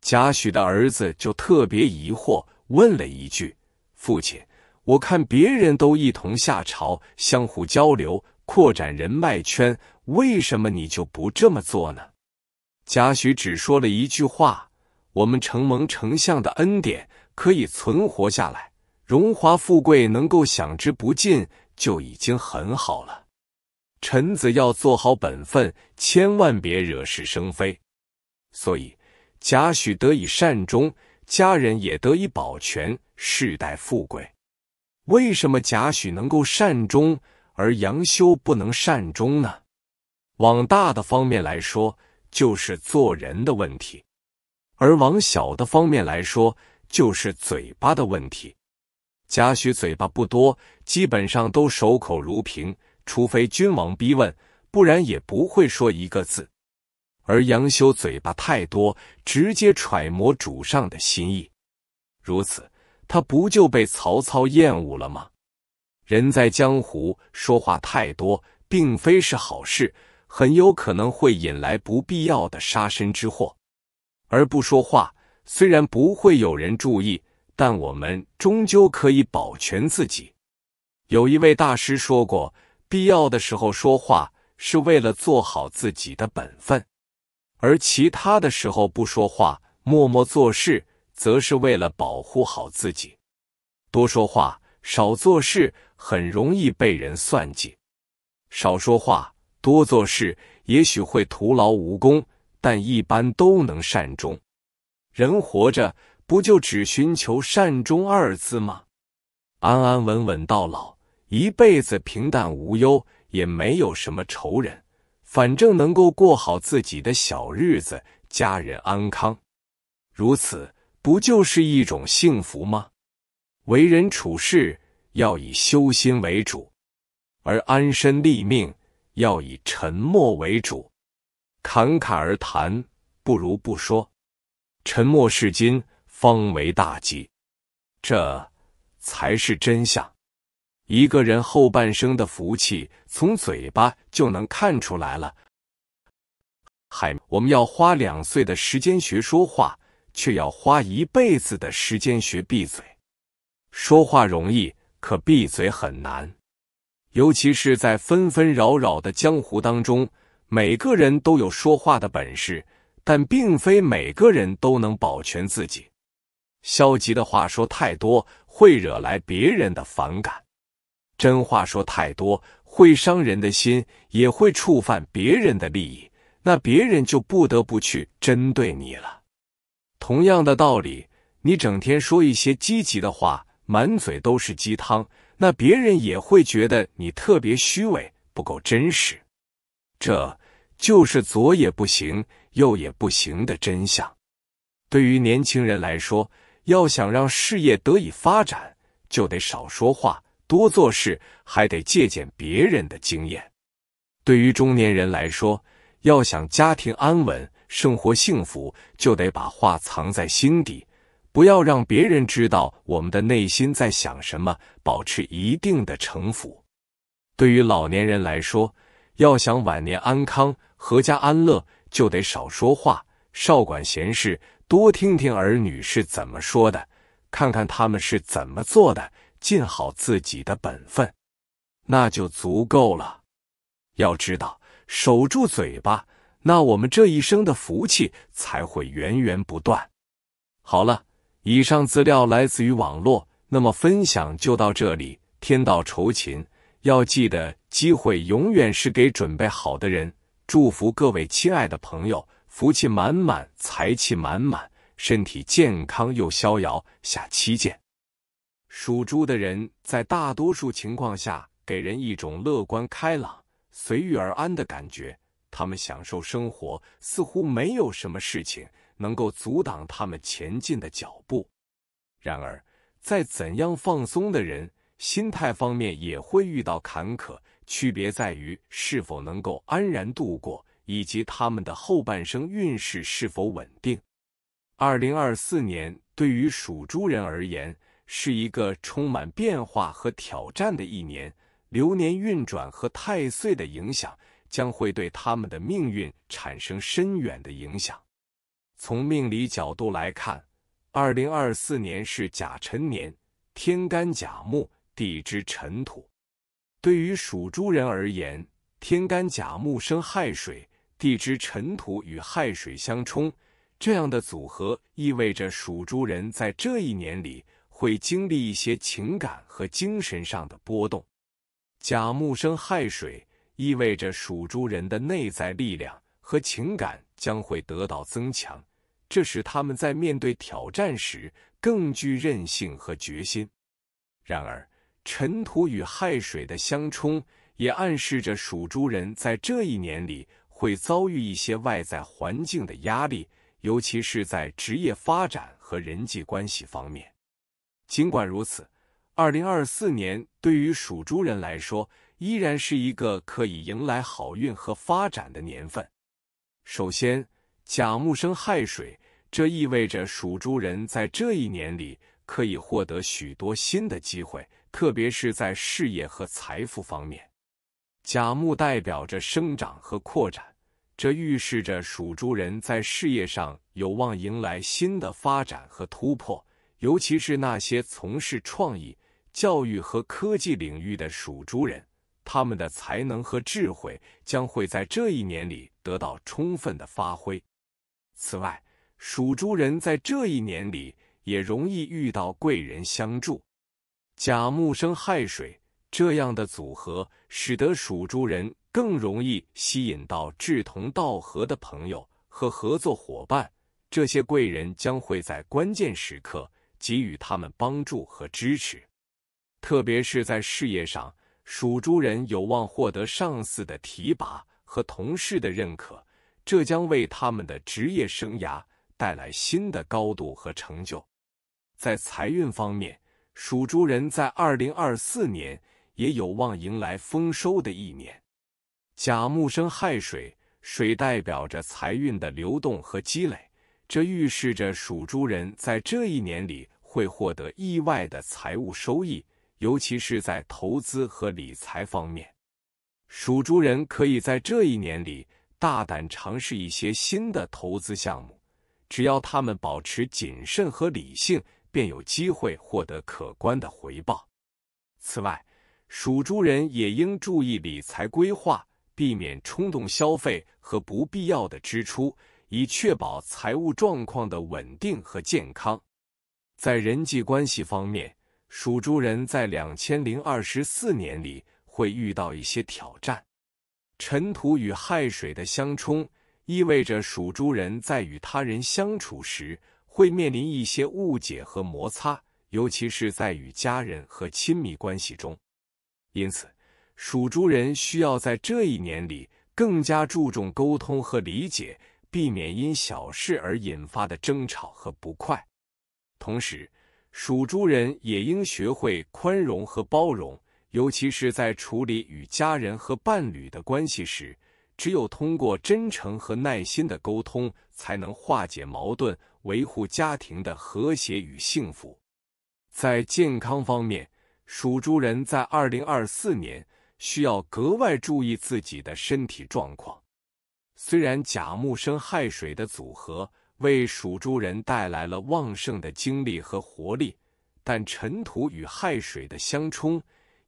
贾诩的儿子就特别疑惑，问了一句：“父亲，我看别人都一同下朝，相互交流，扩展人脉圈。”为什么你就不这么做呢？贾诩只说了一句话：“我们承蒙丞相的恩典，可以存活下来，荣华富贵能够享之不尽，就已经很好了。臣子要做好本分，千万别惹是生非。”所以贾诩得以善终，家人也得以保全，世代富贵。为什么贾诩能够善终，而杨修不能善终呢？往大的方面来说，就是做人的问题；而往小的方面来说，就是嘴巴的问题。贾诩嘴巴不多，基本上都守口如瓶，除非君王逼问，不然也不会说一个字。而杨修嘴巴太多，直接揣摩主上的心意，如此他不就被曹操厌恶了吗？人在江湖，说话太多，并非是好事。很有可能会引来不必要的杀身之祸。而不说话，虽然不会有人注意，但我们终究可以保全自己。有一位大师说过：“必要的时候说话，是为了做好自己的本分；而其他的时候不说话，默默做事，则是为了保护好自己。多说话，少做事，很容易被人算计。少说话。”多做事，也许会徒劳无功，但一般都能善终。人活着，不就只寻求善终二字吗？安安稳稳到老，一辈子平淡无忧，也没有什么仇人，反正能够过好自己的小日子，家人安康，如此不就是一种幸福吗？为人处事要以修心为主，而安身立命。要以沉默为主，侃侃而谈不如不说，沉默是金，方为大吉。这才是真相。一个人后半生的福气，从嘴巴就能看出来了。海，我们要花两岁的时间学说话，却要花一辈子的时间学闭嘴。说话容易，可闭嘴很难。尤其是在纷纷扰扰的江湖当中，每个人都有说话的本事，但并非每个人都能保全自己。消极的话说太多，会惹来别人的反感；真话说太多，会伤人的心，也会触犯别人的利益，那别人就不得不去针对你了。同样的道理，你整天说一些积极的话，满嘴都是鸡汤。那别人也会觉得你特别虚伪，不够真实。这就是左也不行，右也不行的真相。对于年轻人来说，要想让事业得以发展，就得少说话，多做事，还得借鉴别人的经验。对于中年人来说，要想家庭安稳，生活幸福，就得把话藏在心底。不要让别人知道我们的内心在想什么，保持一定的城府。对于老年人来说，要想晚年安康、阖家安乐，就得少说话、少管闲事，多听听儿女是怎么说的，看看他们是怎么做的，尽好自己的本分，那就足够了。要知道，守住嘴巴，那我们这一生的福气才会源源不断。好了。以上资料来自于网络，那么分享就到这里。天道酬勤，要记得机会永远是给准备好的人。祝福各位亲爱的朋友，福气满满，财气满满，身体健康又逍遥。下期见。属猪的人在大多数情况下给人一种乐观开朗、随遇而安的感觉，他们享受生活，似乎没有什么事情。能够阻挡他们前进的脚步。然而，在怎样放松的人心态方面，也会遇到坎坷。区别在于是否能够安然度过，以及他们的后半生运势是否稳定。二零二四年对于属猪人而言，是一个充满变化和挑战的一年。流年运转和太岁的影响，将会对他们的命运产生深远的影响。从命理角度来看，二零二四年是甲辰年，天干甲木，地支辰土。对于属猪人而言，天干甲木生亥水，地支辰土与亥水相冲，这样的组合意味着属猪人在这一年里会经历一些情感和精神上的波动。甲木生亥水，意味着属猪人的内在力量和情感将会得到增强。这使他们在面对挑战时更具韧性和决心。然而，尘土与亥水的相冲也暗示着属猪人在这一年里会遭遇一些外在环境的压力，尤其是在职业发展和人际关系方面。尽管如此，2024年对于属猪人来说依然是一个可以迎来好运和发展的年份。首先，甲木生亥水，这意味着属猪人在这一年里可以获得许多新的机会，特别是在事业和财富方面。甲木代表着生长和扩展，这预示着属猪人在事业上有望迎来新的发展和突破，尤其是那些从事创意、教育和科技领域的属猪人，他们的才能和智慧将会在这一年里得到充分的发挥。此外，属猪人在这一年里也容易遇到贵人相助。甲木生亥水，这样的组合使得属猪人更容易吸引到志同道合的朋友和合作伙伴。这些贵人将会在关键时刻给予他们帮助和支持。特别是在事业上，属猪人有望获得上司的提拔和同事的认可。这将为他们的职业生涯带来新的高度和成就。在财运方面，属猪人在二零二四年也有望迎来丰收的一年。甲木生亥水，水代表着财运的流动和积累，这预示着属猪人在这一年里会获得意外的财务收益，尤其是在投资和理财方面。属猪人可以在这一年里。大胆尝试一些新的投资项目，只要他们保持谨慎和理性，便有机会获得可观的回报。此外，属猪人也应注意理财规划，避免冲动消费和不必要的支出，以确保财务状况的稳定和健康。在人际关系方面，属猪人在两千零二十四年里会遇到一些挑战。尘土与亥水的相冲，意味着属猪人在与他人相处时会面临一些误解和摩擦，尤其是在与家人和亲密关系中。因此，属猪人需要在这一年里更加注重沟通和理解，避免因小事而引发的争吵和不快。同时，属猪人也应学会宽容和包容。尤其是在处理与家人和伴侣的关系时，只有通过真诚和耐心的沟通，才能化解矛盾，维护家庭的和谐与幸福。在健康方面，属猪人在2024年需要格外注意自己的身体状况。虽然甲木生亥水的组合为属猪人带来了旺盛的精力和活力，但尘土与亥水的相冲。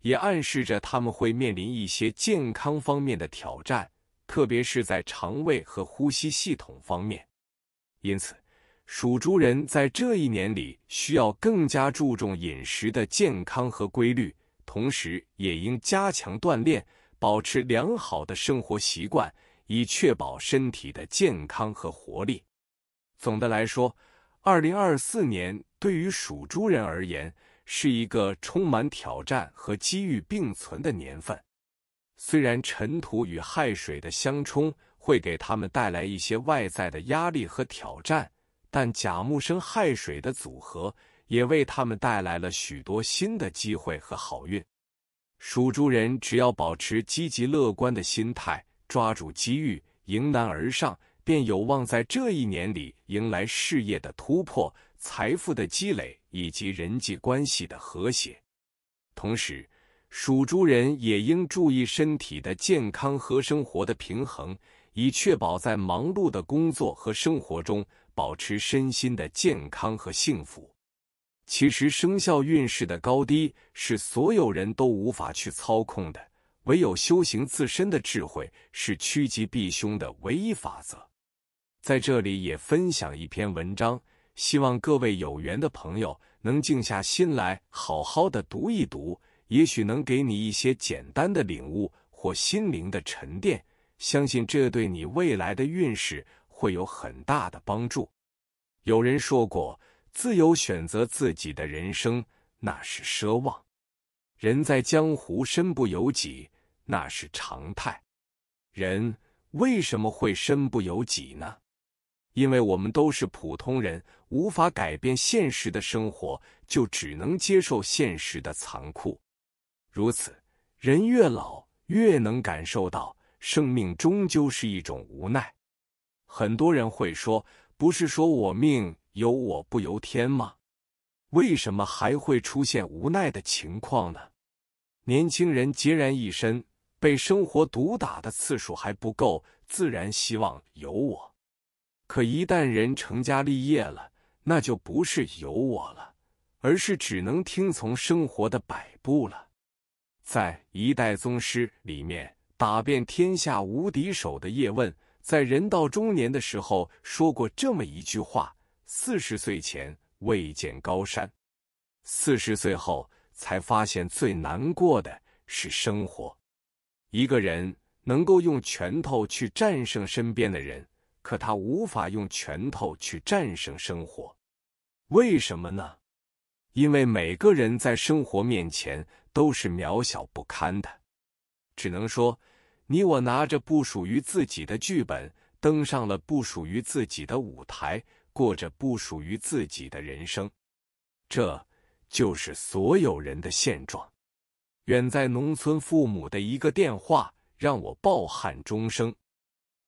也暗示着他们会面临一些健康方面的挑战，特别是在肠胃和呼吸系统方面。因此，属猪人在这一年里需要更加注重饮食的健康和规律，同时也应加强锻炼，保持良好的生活习惯，以确保身体的健康和活力。总的来说，2024年对于属猪人而言，是一个充满挑战和机遇并存的年份。虽然尘土与亥水的相冲会给他们带来一些外在的压力和挑战，但甲木生亥水的组合也为他们带来了许多新的机会和好运。属猪人只要保持积极乐观的心态，抓住机遇，迎难而上，便有望在这一年里迎来事业的突破、财富的积累。以及人际关系的和谐。同时，属猪人也应注意身体的健康和生活的平衡，以确保在忙碌的工作和生活中保持身心的健康和幸福。其实，生肖运势的高低是所有人都无法去操控的，唯有修行自身的智慧是趋吉避凶的唯一法则。在这里，也分享一篇文章。希望各位有缘的朋友能静下心来，好好的读一读，也许能给你一些简单的领悟或心灵的沉淀。相信这对你未来的运势会有很大的帮助。有人说过：“自由选择自己的人生，那是奢望；人在江湖，身不由己，那是常态。”人为什么会身不由己呢？因为我们都是普通人。无法改变现实的生活，就只能接受现实的残酷。如此，人越老越能感受到，生命终究是一种无奈。很多人会说：“不是说我命由我不由天吗？为什么还会出现无奈的情况呢？”年轻人孑然一身，被生活毒打的次数还不够，自然希望有我。可一旦人成家立业了，那就不是有我了，而是只能听从生活的摆布了。在《一代宗师》里面，打遍天下无敌手的叶问，在人到中年的时候说过这么一句话：“四十岁前未见高山，四十岁后才发现最难过的是生活。”一个人能够用拳头去战胜身边的人。可他无法用拳头去战胜生活，为什么呢？因为每个人在生活面前都是渺小不堪的，只能说你我拿着不属于自己的剧本，登上了不属于自己的舞台，过着不属于自己的人生，这就是所有人的现状。远在农村，父母的一个电话让我抱憾终生。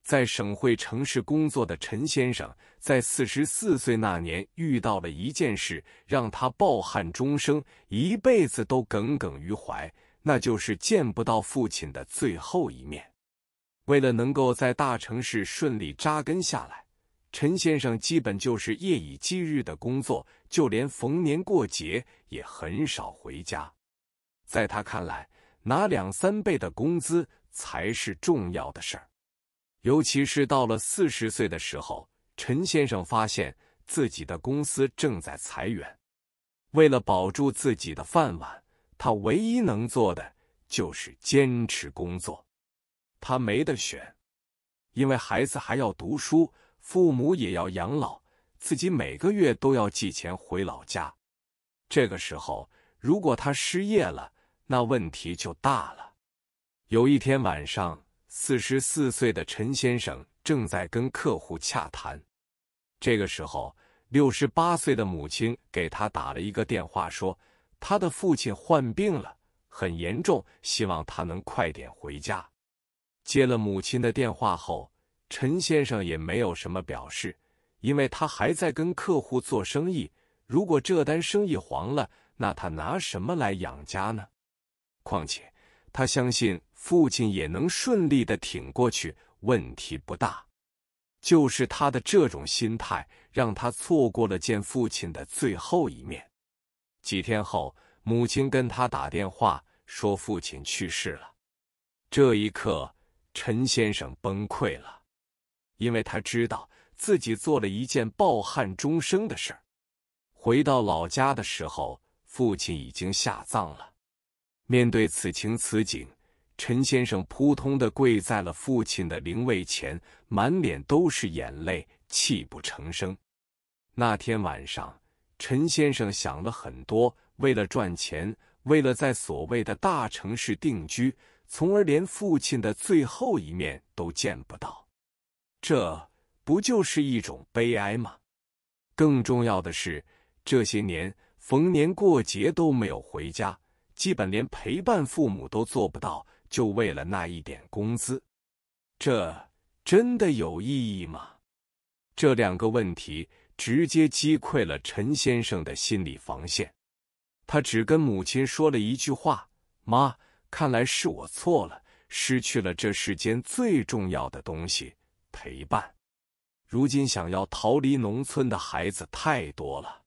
在省会城市工作的陈先生，在四十四岁那年遇到了一件事，让他抱憾终生，一辈子都耿耿于怀。那就是见不到父亲的最后一面。为了能够在大城市顺利扎根下来，陈先生基本就是夜以继日的工作，就连逢年过节也很少回家。在他看来，拿两三倍的工资才是重要的事儿。尤其是到了四十岁的时候，陈先生发现自己的公司正在裁员。为了保住自己的饭碗，他唯一能做的就是坚持工作。他没得选，因为孩子还要读书，父母也要养老，自己每个月都要寄钱回老家。这个时候，如果他失业了，那问题就大了。有一天晚上。四十四岁的陈先生正在跟客户洽谈，这个时候，六十八岁的母亲给他打了一个电话，说他的父亲患病了，很严重，希望他能快点回家。接了母亲的电话后，陈先生也没有什么表示，因为他还在跟客户做生意，如果这单生意黄了，那他拿什么来养家呢？况且，他相信。父亲也能顺利的挺过去，问题不大。就是他的这种心态，让他错过了见父亲的最后一面。几天后，母亲跟他打电话说父亲去世了。这一刻，陈先生崩溃了，因为他知道自己做了一件抱憾终生的事。回到老家的时候，父亲已经下葬了。面对此情此景。陈先生扑通的跪在了父亲的灵位前，满脸都是眼泪，泣不成声。那天晚上，陈先生想了很多：为了赚钱，为了在所谓的大城市定居，从而连父亲的最后一面都见不到，这不就是一种悲哀吗？更重要的是，这些年逢年过节都没有回家，基本连陪伴父母都做不到。就为了那一点工资，这真的有意义吗？这两个问题直接击溃了陈先生的心理防线。他只跟母亲说了一句话：“妈，看来是我错了，失去了这世间最重要的东西——陪伴。如今想要逃离农村的孩子太多了，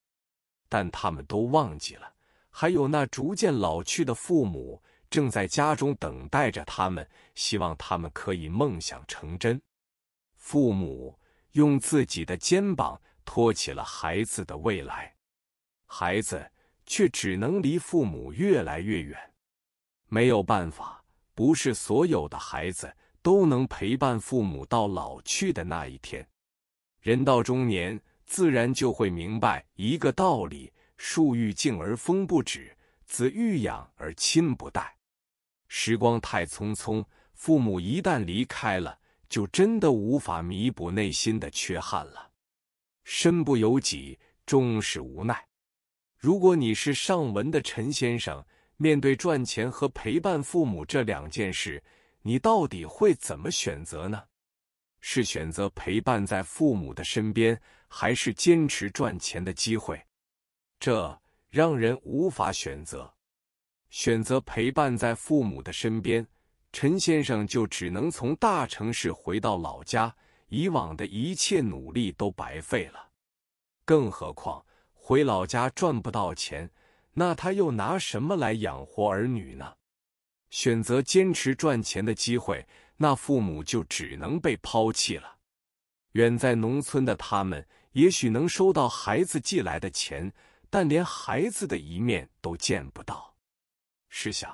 但他们都忘记了，还有那逐渐老去的父母。”正在家中等待着他们，希望他们可以梦想成真。父母用自己的肩膀托起了孩子的未来，孩子却只能离父母越来越远。没有办法，不是所有的孩子都能陪伴父母到老去的那一天。人到中年，自然就会明白一个道理：树欲静而风不止，子欲养而亲不待。时光太匆匆，父母一旦离开了，就真的无法弥补内心的缺憾了。身不由己，终是无奈。如果你是上文的陈先生，面对赚钱和陪伴父母这两件事，你到底会怎么选择呢？是选择陪伴在父母的身边，还是坚持赚钱的机会？这让人无法选择。选择陪伴在父母的身边，陈先生就只能从大城市回到老家，以往的一切努力都白费了。更何况回老家赚不到钱，那他又拿什么来养活儿女呢？选择坚持赚钱的机会，那父母就只能被抛弃了。远在农村的他们，也许能收到孩子寄来的钱，但连孩子的一面都见不到。试想，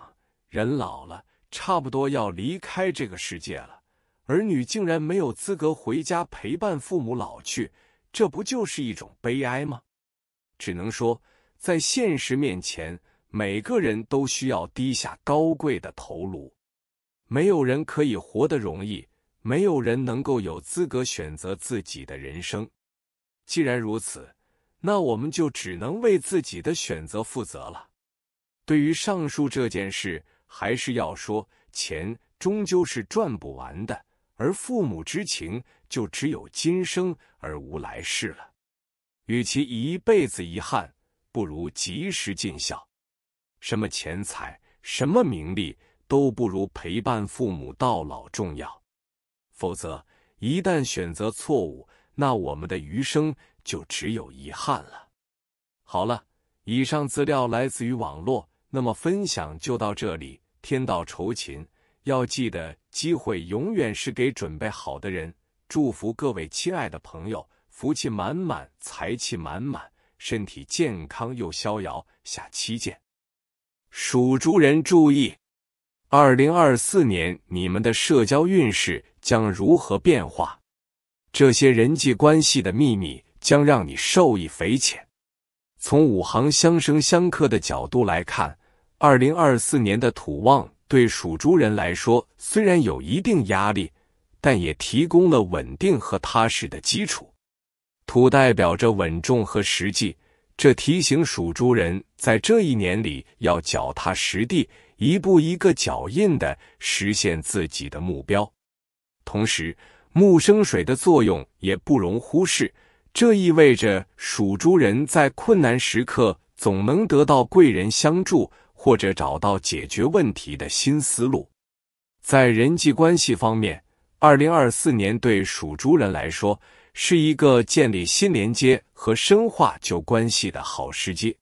人老了，差不多要离开这个世界了，儿女竟然没有资格回家陪伴父母老去，这不就是一种悲哀吗？只能说，在现实面前，每个人都需要低下高贵的头颅，没有人可以活得容易，没有人能够有资格选择自己的人生。既然如此，那我们就只能为自己的选择负责了。对于上述这件事，还是要说，钱终究是赚不完的，而父母之情就只有今生而无来世了。与其一辈子遗憾，不如及时尽孝。什么钱财，什么名利，都不如陪伴父母到老重要。否则，一旦选择错误，那我们的余生就只有遗憾了。好了，以上资料来自于网络。那么分享就到这里。天道酬勤，要记得机会永远是给准备好的人。祝福各位亲爱的朋友，福气满满，财气满满，身体健康又逍遥。下期见。属猪人注意，二零二四年你们的社交运势将如何变化？这些人际关系的秘密将让你受益匪浅。从五行相生相克的角度来看。二零二四年的土旺对属猪人来说，虽然有一定压力，但也提供了稳定和踏实的基础。土代表着稳重和实际，这提醒属猪人在这一年里要脚踏实地，一步一个脚印的实现自己的目标。同时，木生水的作用也不容忽视，这意味着属猪人在困难时刻总能得到贵人相助。或者找到解决问题的新思路。在人际关系方面，二零二四年对属猪人来说是一个建立新连接和深化旧关系的好时机。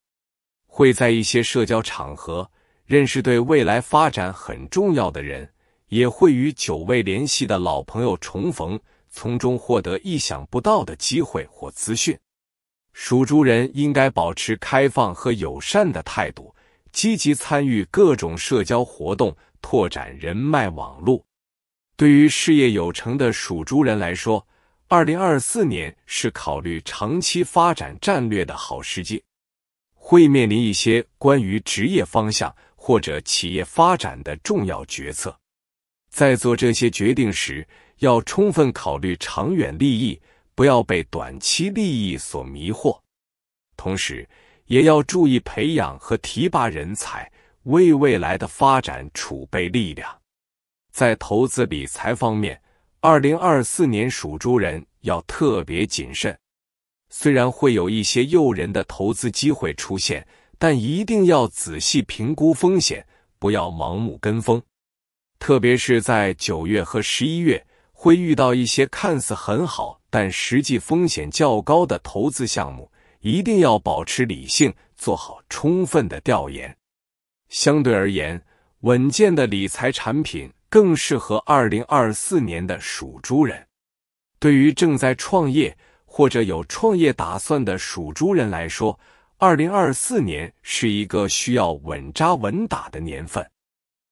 会在一些社交场合认识对未来发展很重要的人，也会与久未联系的老朋友重逢，从中获得意想不到的机会或资讯。属猪人应该保持开放和友善的态度。积极参与各种社交活动，拓展人脉网络。对于事业有成的属猪人来说，二零二四年是考虑长期发展战略的好时机。会面临一些关于职业方向或者企业发展的重要决策。在做这些决定时，要充分考虑长远利益，不要被短期利益所迷惑。同时，也要注意培养和提拔人才，为未来的发展储备力量。在投资理财方面，二零二四年属猪人要特别谨慎。虽然会有一些诱人的投资机会出现，但一定要仔细评估风险，不要盲目跟风。特别是在九月和十一月，会遇到一些看似很好但实际风险较高的投资项目。一定要保持理性，做好充分的调研。相对而言，稳健的理财产品更适合2024年的属猪人。对于正在创业或者有创业打算的属猪人来说，2024年是一个需要稳扎稳打的年份，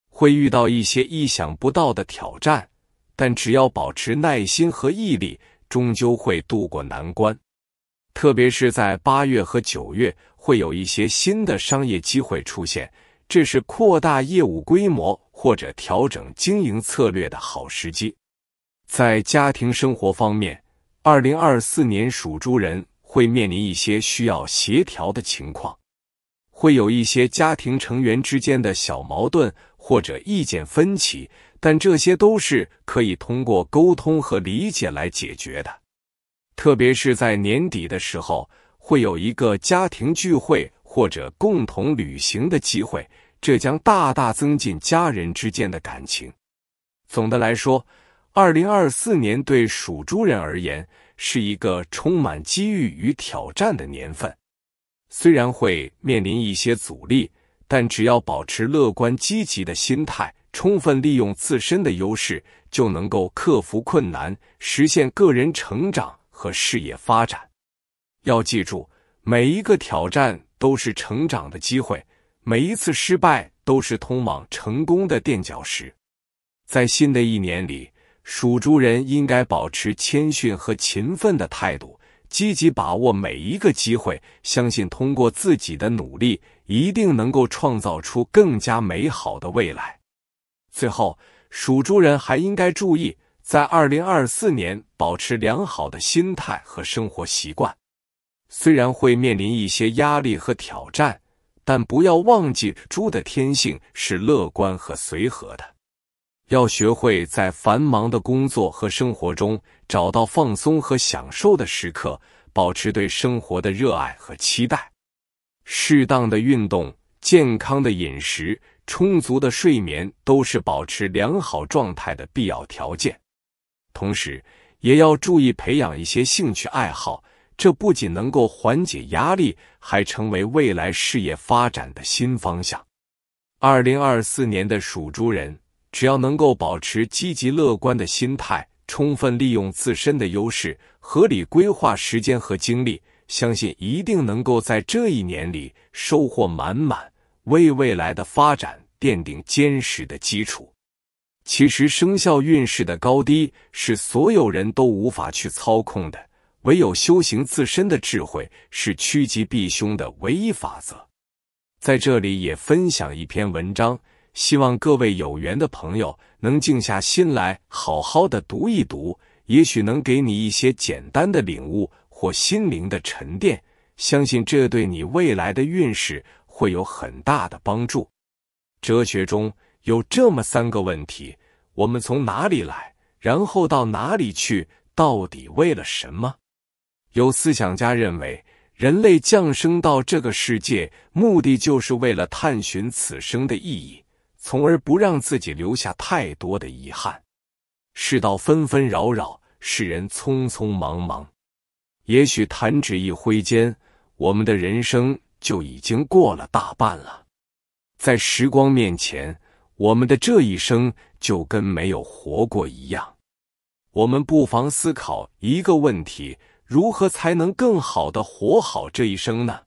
会遇到一些意想不到的挑战，但只要保持耐心和毅力，终究会渡过难关。特别是在八月和九月，会有一些新的商业机会出现，这是扩大业务规模或者调整经营策略的好时机。在家庭生活方面，二零二四年属猪人会面临一些需要协调的情况，会有一些家庭成员之间的小矛盾或者意见分歧，但这些都是可以通过沟通和理解来解决的。特别是在年底的时候，会有一个家庭聚会或者共同旅行的机会，这将大大增进家人之间的感情。总的来说，二零二四年对属猪人而言是一个充满机遇与挑战的年份。虽然会面临一些阻力，但只要保持乐观积极的心态，充分利用自身的优势，就能够克服困难，实现个人成长。和事业发展，要记住每一个挑战都是成长的机会，每一次失败都是通往成功的垫脚石。在新的一年里，属猪人应该保持谦逊和勤奋的态度，积极把握每一个机会，相信通过自己的努力，一定能够创造出更加美好的未来。最后，属猪人还应该注意。在二零二四年保持良好的心态和生活习惯，虽然会面临一些压力和挑战，但不要忘记猪的天性是乐观和随和的。要学会在繁忙的工作和生活中找到放松和享受的时刻，保持对生活的热爱和期待。适当的运动、健康的饮食、充足的睡眠都是保持良好状态的必要条件。同时，也要注意培养一些兴趣爱好，这不仅能够缓解压力，还成为未来事业发展的新方向。二零二四年的属猪人，只要能够保持积极乐观的心态，充分利用自身的优势，合理规划时间和精力，相信一定能够在这一年里收获满满，为未来的发展奠定坚实的基础。其实生肖运势的高低是所有人都无法去操控的，唯有修行自身的智慧是趋吉避凶的唯一法则。在这里也分享一篇文章，希望各位有缘的朋友能静下心来好好的读一读，也许能给你一些简单的领悟或心灵的沉淀，相信这对你未来的运势会有很大的帮助。哲学中。有这么三个问题：我们从哪里来？然后到哪里去？到底为了什么？有思想家认为，人类降生到这个世界，目的就是为了探寻此生的意义，从而不让自己留下太多的遗憾。世道纷纷扰扰，世人匆匆忙忙，也许弹指一挥间，我们的人生就已经过了大半了。在时光面前。我们的这一生就跟没有活过一样。我们不妨思考一个问题：如何才能更好的活好这一生呢？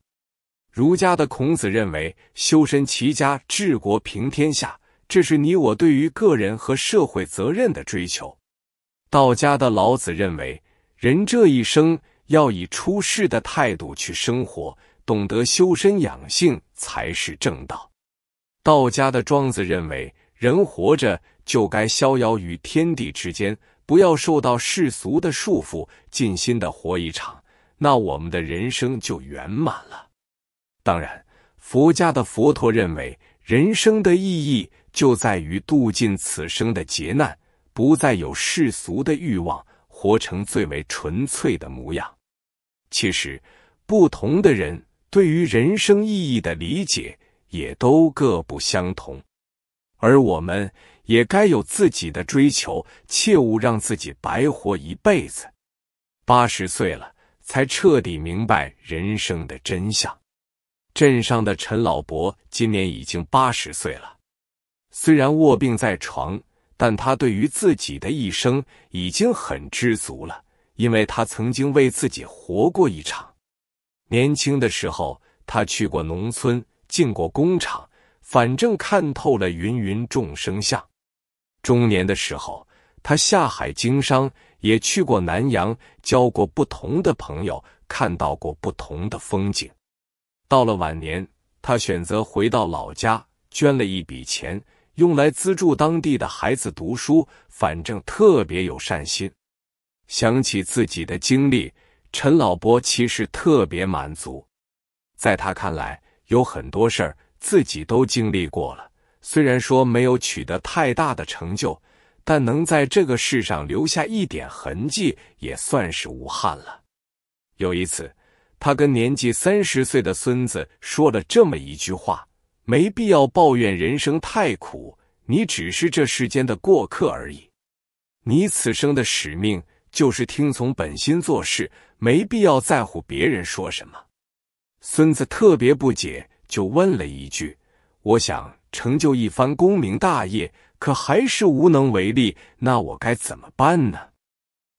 儒家的孔子认为，修身齐家治国平天下，这是你我对于个人和社会责任的追求。道家的老子认为，人这一生要以出世的态度去生活，懂得修身养性才是正道。道家的庄子认为，人活着就该逍遥于天地之间，不要受到世俗的束缚，尽心的活一场，那我们的人生就圆满了。当然，佛家的佛陀认为，人生的意义就在于渡尽此生的劫难，不再有世俗的欲望，活成最为纯粹的模样。其实，不同的人对于人生意义的理解。也都各不相同，而我们也该有自己的追求，切勿让自己白活一辈子。八十岁了，才彻底明白人生的真相。镇上的陈老伯今年已经八十岁了，虽然卧病在床，但他对于自己的一生已经很知足了，因为他曾经为自己活过一场。年轻的时候，他去过农村。进过工厂，反正看透了芸芸众生相。中年的时候，他下海经商，也去过南洋，交过不同的朋友，看到过不同的风景。到了晚年，他选择回到老家，捐了一笔钱，用来资助当地的孩子读书。反正特别有善心。想起自己的经历，陈老伯其实特别满足。在他看来，有很多事儿自己都经历过了，虽然说没有取得太大的成就，但能在这个世上留下一点痕迹，也算是无憾了。有一次，他跟年纪三十岁的孙子说了这么一句话：“没必要抱怨人生太苦，你只是这世间的过客而已。你此生的使命就是听从本心做事，没必要在乎别人说什么。”孙子特别不解，就问了一句：“我想成就一番功名大业，可还是无能为力，那我该怎么办呢？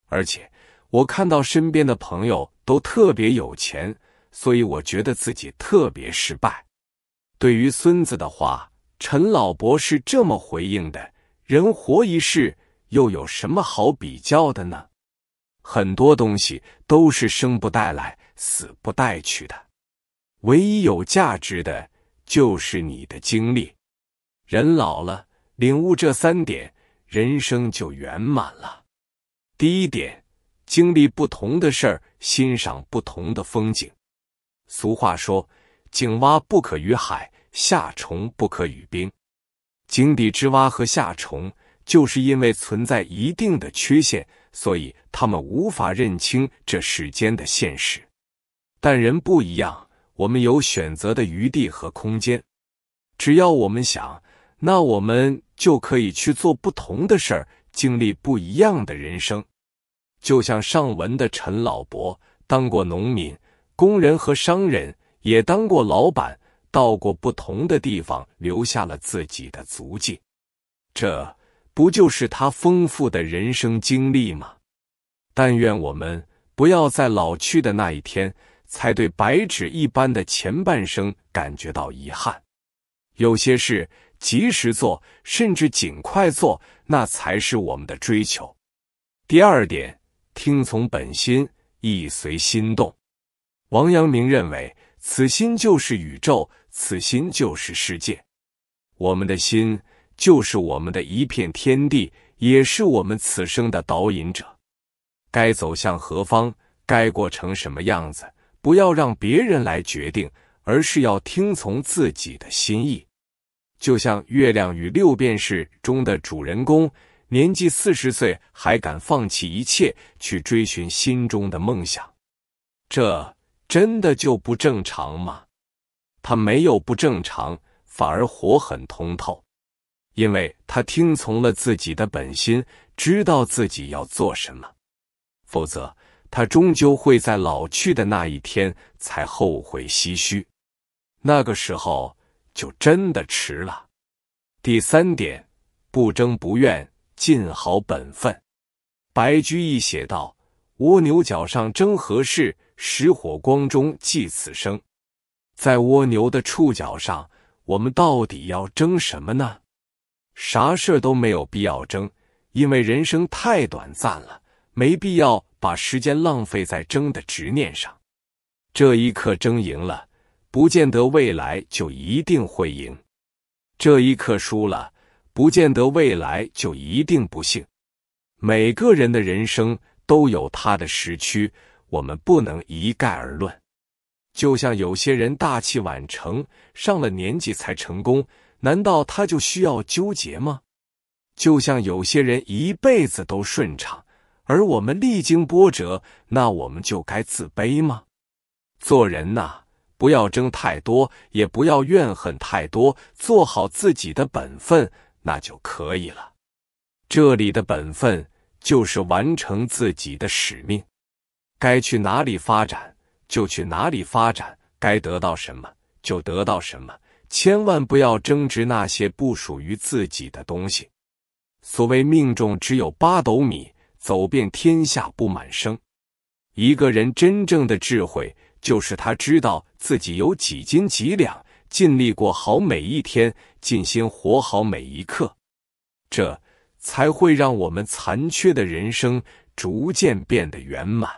而且我看到身边的朋友都特别有钱，所以我觉得自己特别失败。”对于孙子的话，陈老伯是这么回应的：“人活一世，又有什么好比较的呢？很多东西都是生不带来，死不带去的。”唯一有价值的就是你的经历。人老了，领悟这三点，人生就圆满了。第一点，经历不同的事儿，欣赏不同的风景。俗话说：“井蛙不可与海，夏虫不可与冰。”井底之蛙和夏虫，就是因为存在一定的缺陷，所以他们无法认清这世间的现实。但人不一样。我们有选择的余地和空间，只要我们想，那我们就可以去做不同的事儿，经历不一样的人生。就像上文的陈老伯，当过农民、工人和商人，也当过老板，到过不同的地方，留下了自己的足迹。这不就是他丰富的人生经历吗？但愿我们不要在老去的那一天。才对白纸一般的前半生感觉到遗憾。有些事及时做，甚至尽快做，那才是我们的追求。第二点，听从本心，意随心动。王阳明认为，此心就是宇宙，此心就是世界。我们的心就是我们的一片天地，也是我们此生的导引者。该走向何方？该过成什么样子？不要让别人来决定，而是要听从自己的心意。就像《月亮与六便士》中的主人公，年纪四十岁还敢放弃一切去追寻心中的梦想，这真的就不正常吗？他没有不正常，反而活很通透，因为他听从了自己的本心，知道自己要做什么。否则。他终究会在老去的那一天才后悔唏嘘，那个时候就真的迟了。第三点，不争不怨，尽好本分。白居易写道：“蜗牛角上争何事？石火光中寄此生。”在蜗牛的触角上，我们到底要争什么呢？啥事都没有必要争，因为人生太短暂了，没必要。把时间浪费在争的执念上，这一刻争赢了，不见得未来就一定会赢；这一刻输了，不见得未来就一定不幸。每个人的人生都有他的时区，我们不能一概而论。就像有些人大器晚成，上了年纪才成功，难道他就需要纠结吗？就像有些人一辈子都顺畅。而我们历经波折，那我们就该自卑吗？做人呐，不要争太多，也不要怨恨太多，做好自己的本分，那就可以了。这里的本分就是完成自己的使命，该去哪里发展就去哪里发展，该得到什么就得到什么，千万不要争执那些不属于自己的东西。所谓命中只有八斗米。走遍天下不满生。一个人真正的智慧，就是他知道自己有几斤几两，尽力过好每一天，尽心活好每一刻，这才会让我们残缺的人生逐渐变得圆满。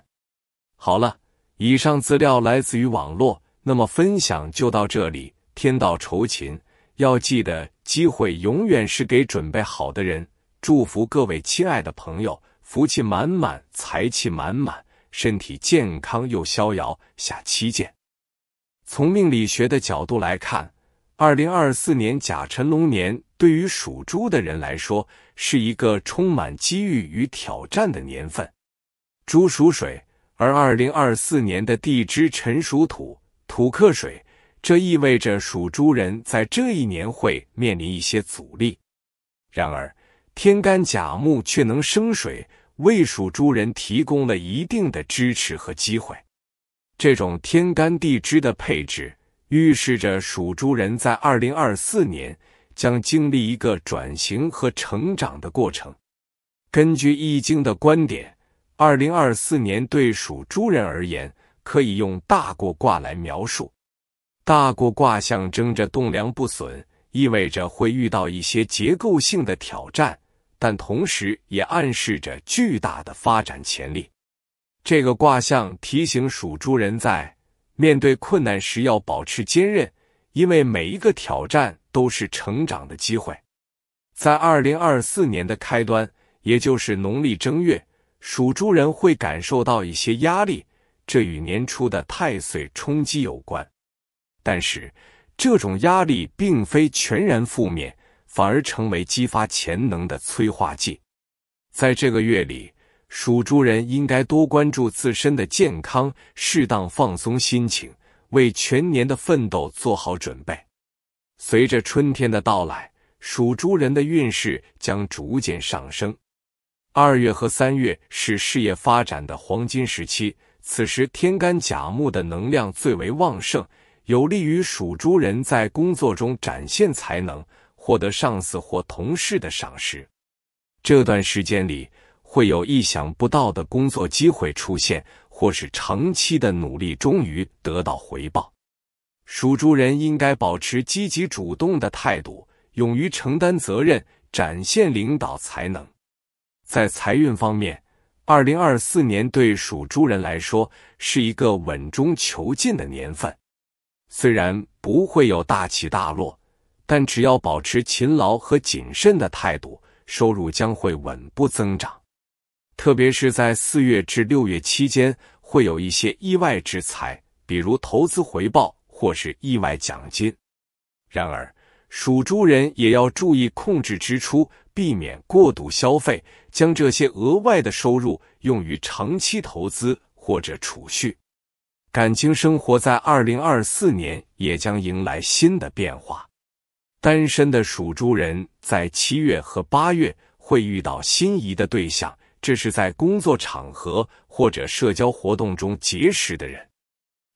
好了，以上资料来自于网络，那么分享就到这里。天道酬勤，要记得，机会永远是给准备好的人。祝福各位亲爱的朋友。福气满满，财气满满，身体健康又逍遥。下期见。从命理学的角度来看，二零二四年甲辰龙年对于属猪的人来说是一个充满机遇与挑战的年份。猪属水，而二零二四年的地支辰属土，土克水，这意味着属猪人在这一年会面临一些阻力。然而，天干甲木却能生水。为属猪人提供了一定的支持和机会。这种天干地支的配置预示着属猪人在二零二四年将经历一个转型和成长的过程。根据《易经》的观点，二零二四年对属猪人而言，可以用大过卦来描述。大过卦象征着栋梁不损，意味着会遇到一些结构性的挑战。但同时也暗示着巨大的发展潜力。这个卦象提醒属猪人在面对困难时要保持坚韧，因为每一个挑战都是成长的机会。在二零二四年的开端，也就是农历正月，属猪人会感受到一些压力，这与年初的太岁冲击有关。但是，这种压力并非全然负面。反而成为激发潜能的催化剂。在这个月里，属猪人应该多关注自身的健康，适当放松心情，为全年的奋斗做好准备。随着春天的到来，属猪人的运势将逐渐上升。二月和三月是事业发展的黄金时期，此时天干甲木的能量最为旺盛，有利于属猪人在工作中展现才能。获得上司或同事的赏识，这段时间里会有意想不到的工作机会出现，或是长期的努力终于得到回报。属猪人应该保持积极主动的态度，勇于承担责任，展现领导才能。在财运方面，二零二四年对属猪人来说是一个稳中求进的年份，虽然不会有大起大落。但只要保持勤劳和谨慎的态度，收入将会稳步增长。特别是在四月至六月期间，会有一些意外之财，比如投资回报或是意外奖金。然而，属猪人也要注意控制支出，避免过度消费，将这些额外的收入用于长期投资或者储蓄。感情生活在二零二四年也将迎来新的变化。单身的属猪人在七月和八月会遇到心仪的对象，这是在工作场合或者社交活动中结识的人。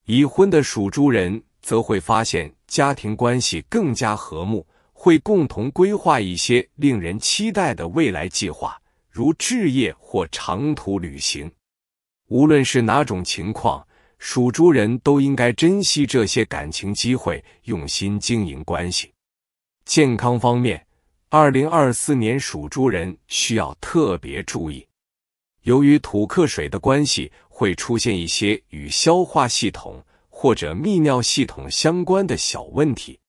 已婚的属猪人则会发现家庭关系更加和睦，会共同规划一些令人期待的未来计划，如置业或长途旅行。无论是哪种情况，属猪人都应该珍惜这些感情机会，用心经营关系。健康方面，二零二四年属猪人需要特别注意。由于土克水的关系，会出现一些与消化系统或者泌尿系统相关的小问题。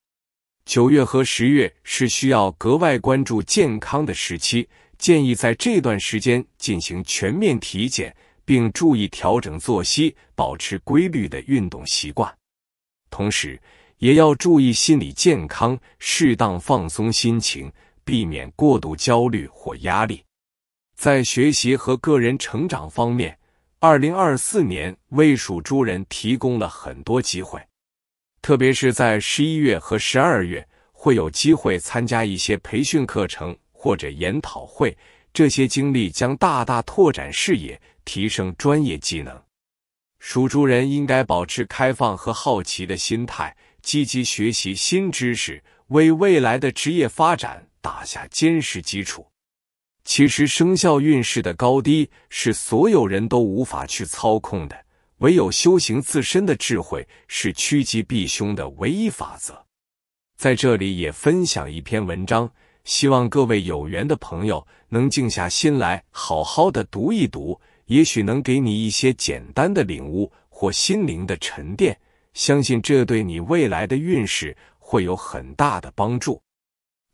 九月和十月是需要格外关注健康的时期，建议在这段时间进行全面体检，并注意调整作息，保持规律的运动习惯，同时。也要注意心理健康，适当放松心情，避免过度焦虑或压力。在学习和个人成长方面，二零二四年为属猪人提供了很多机会，特别是在十一月和十二月，会有机会参加一些培训课程或者研讨会。这些经历将大大拓展视野，提升专业技能。属猪人应该保持开放和好奇的心态。积极学习新知识，为未来的职业发展打下坚实基础。其实，生肖运势的高低是所有人都无法去操控的，唯有修行自身的智慧是趋吉避凶的唯一法则。在这里也分享一篇文章，希望各位有缘的朋友能静下心来好好的读一读，也许能给你一些简单的领悟或心灵的沉淀。相信这对你未来的运势会有很大的帮助。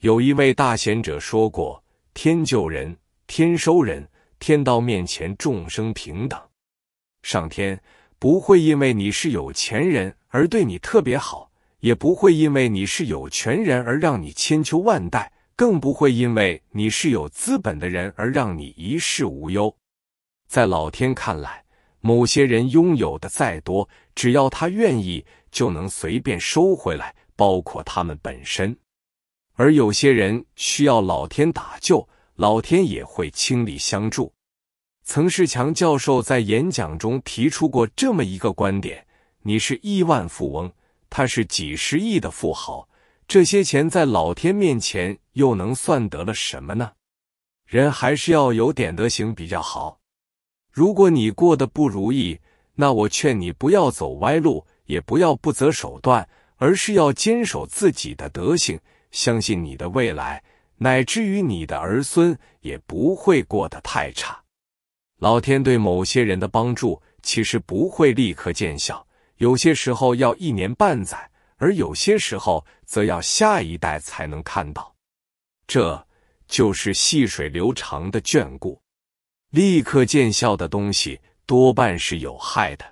有一位大贤者说过：“天救人，天收人，天道面前众生平等。上天不会因为你是有钱人而对你特别好，也不会因为你是有权人而让你千秋万代，更不会因为你是有资本的人而让你一世无忧。在老天看来，某些人拥有的再多。”只要他愿意，就能随便收回来，包括他们本身。而有些人需要老天搭救，老天也会倾力相助。曾仕强教授在演讲中提出过这么一个观点：你是亿万富翁，他是几十亿的富豪，这些钱在老天面前又能算得了什么呢？人还是要有点德行比较好。如果你过得不如意，那我劝你不要走歪路，也不要不择手段，而是要坚守自己的德行，相信你的未来，乃至于你的儿孙也不会过得太差。老天对某些人的帮助，其实不会立刻见效，有些时候要一年半载，而有些时候则要下一代才能看到。这就是细水流长的眷顾。立刻见效的东西。多半是有害的，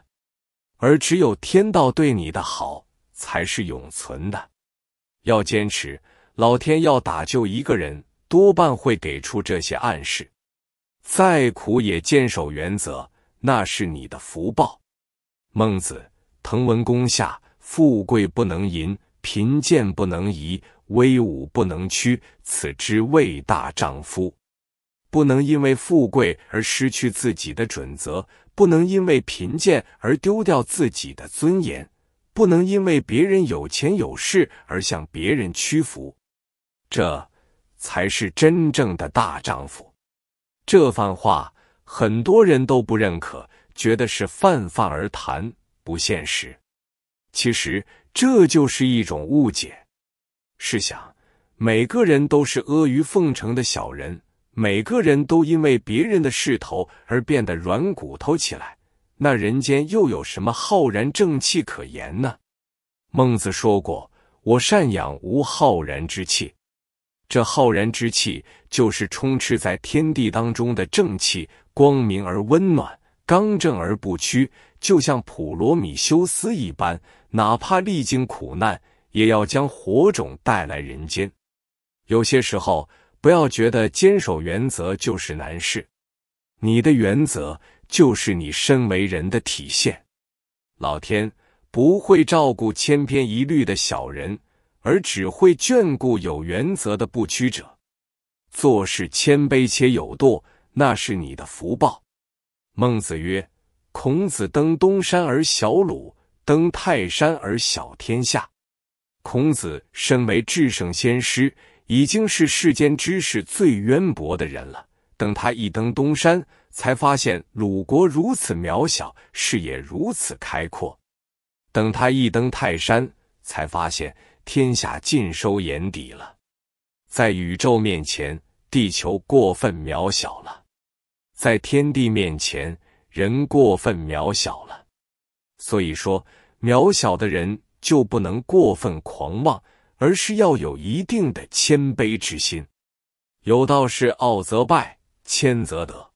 而只有天道对你的好才是永存的。要坚持，老天要打救一个人，多半会给出这些暗示。再苦也坚守原则，那是你的福报。孟子《滕文公下》：富贵不能淫，贫贱不能移，威武不能屈，此之谓大丈夫。不能因为富贵而失去自己的准则。不能因为贫贱而丢掉自己的尊严，不能因为别人有钱有势而向别人屈服，这才是真正的大丈夫。这番话很多人都不认可，觉得是泛泛而谈，不现实。其实这就是一种误解。试想，每个人都是阿谀奉承的小人。每个人都因为别人的势头而变得软骨头起来，那人间又有什么浩然正气可言呢？孟子说过：“我善养无浩然之气。”这浩然之气就是充斥在天地当中的正气，光明而温暖，刚正而不屈，就像普罗米修斯一般，哪怕历经苦难，也要将火种带来人间。有些时候。不要觉得坚守原则就是难事，你的原则就是你身为人的体现。老天不会照顾千篇一律的小人，而只会眷顾有原则的不屈者。做事谦卑且有度，那是你的福报。孟子曰：“孔子登东山而小鲁，登泰山而小天下。”孔子身为至圣先师。已经是世间知识最渊博的人了。等他一登东山，才发现鲁国如此渺小，视野如此开阔。等他一登泰山，才发现天下尽收眼底了。在宇宙面前，地球过分渺小了；在天地面前，人过分渺小了。所以说，渺小的人就不能过分狂妄。而是要有一定的谦卑之心。有道是“傲则败，谦则得”。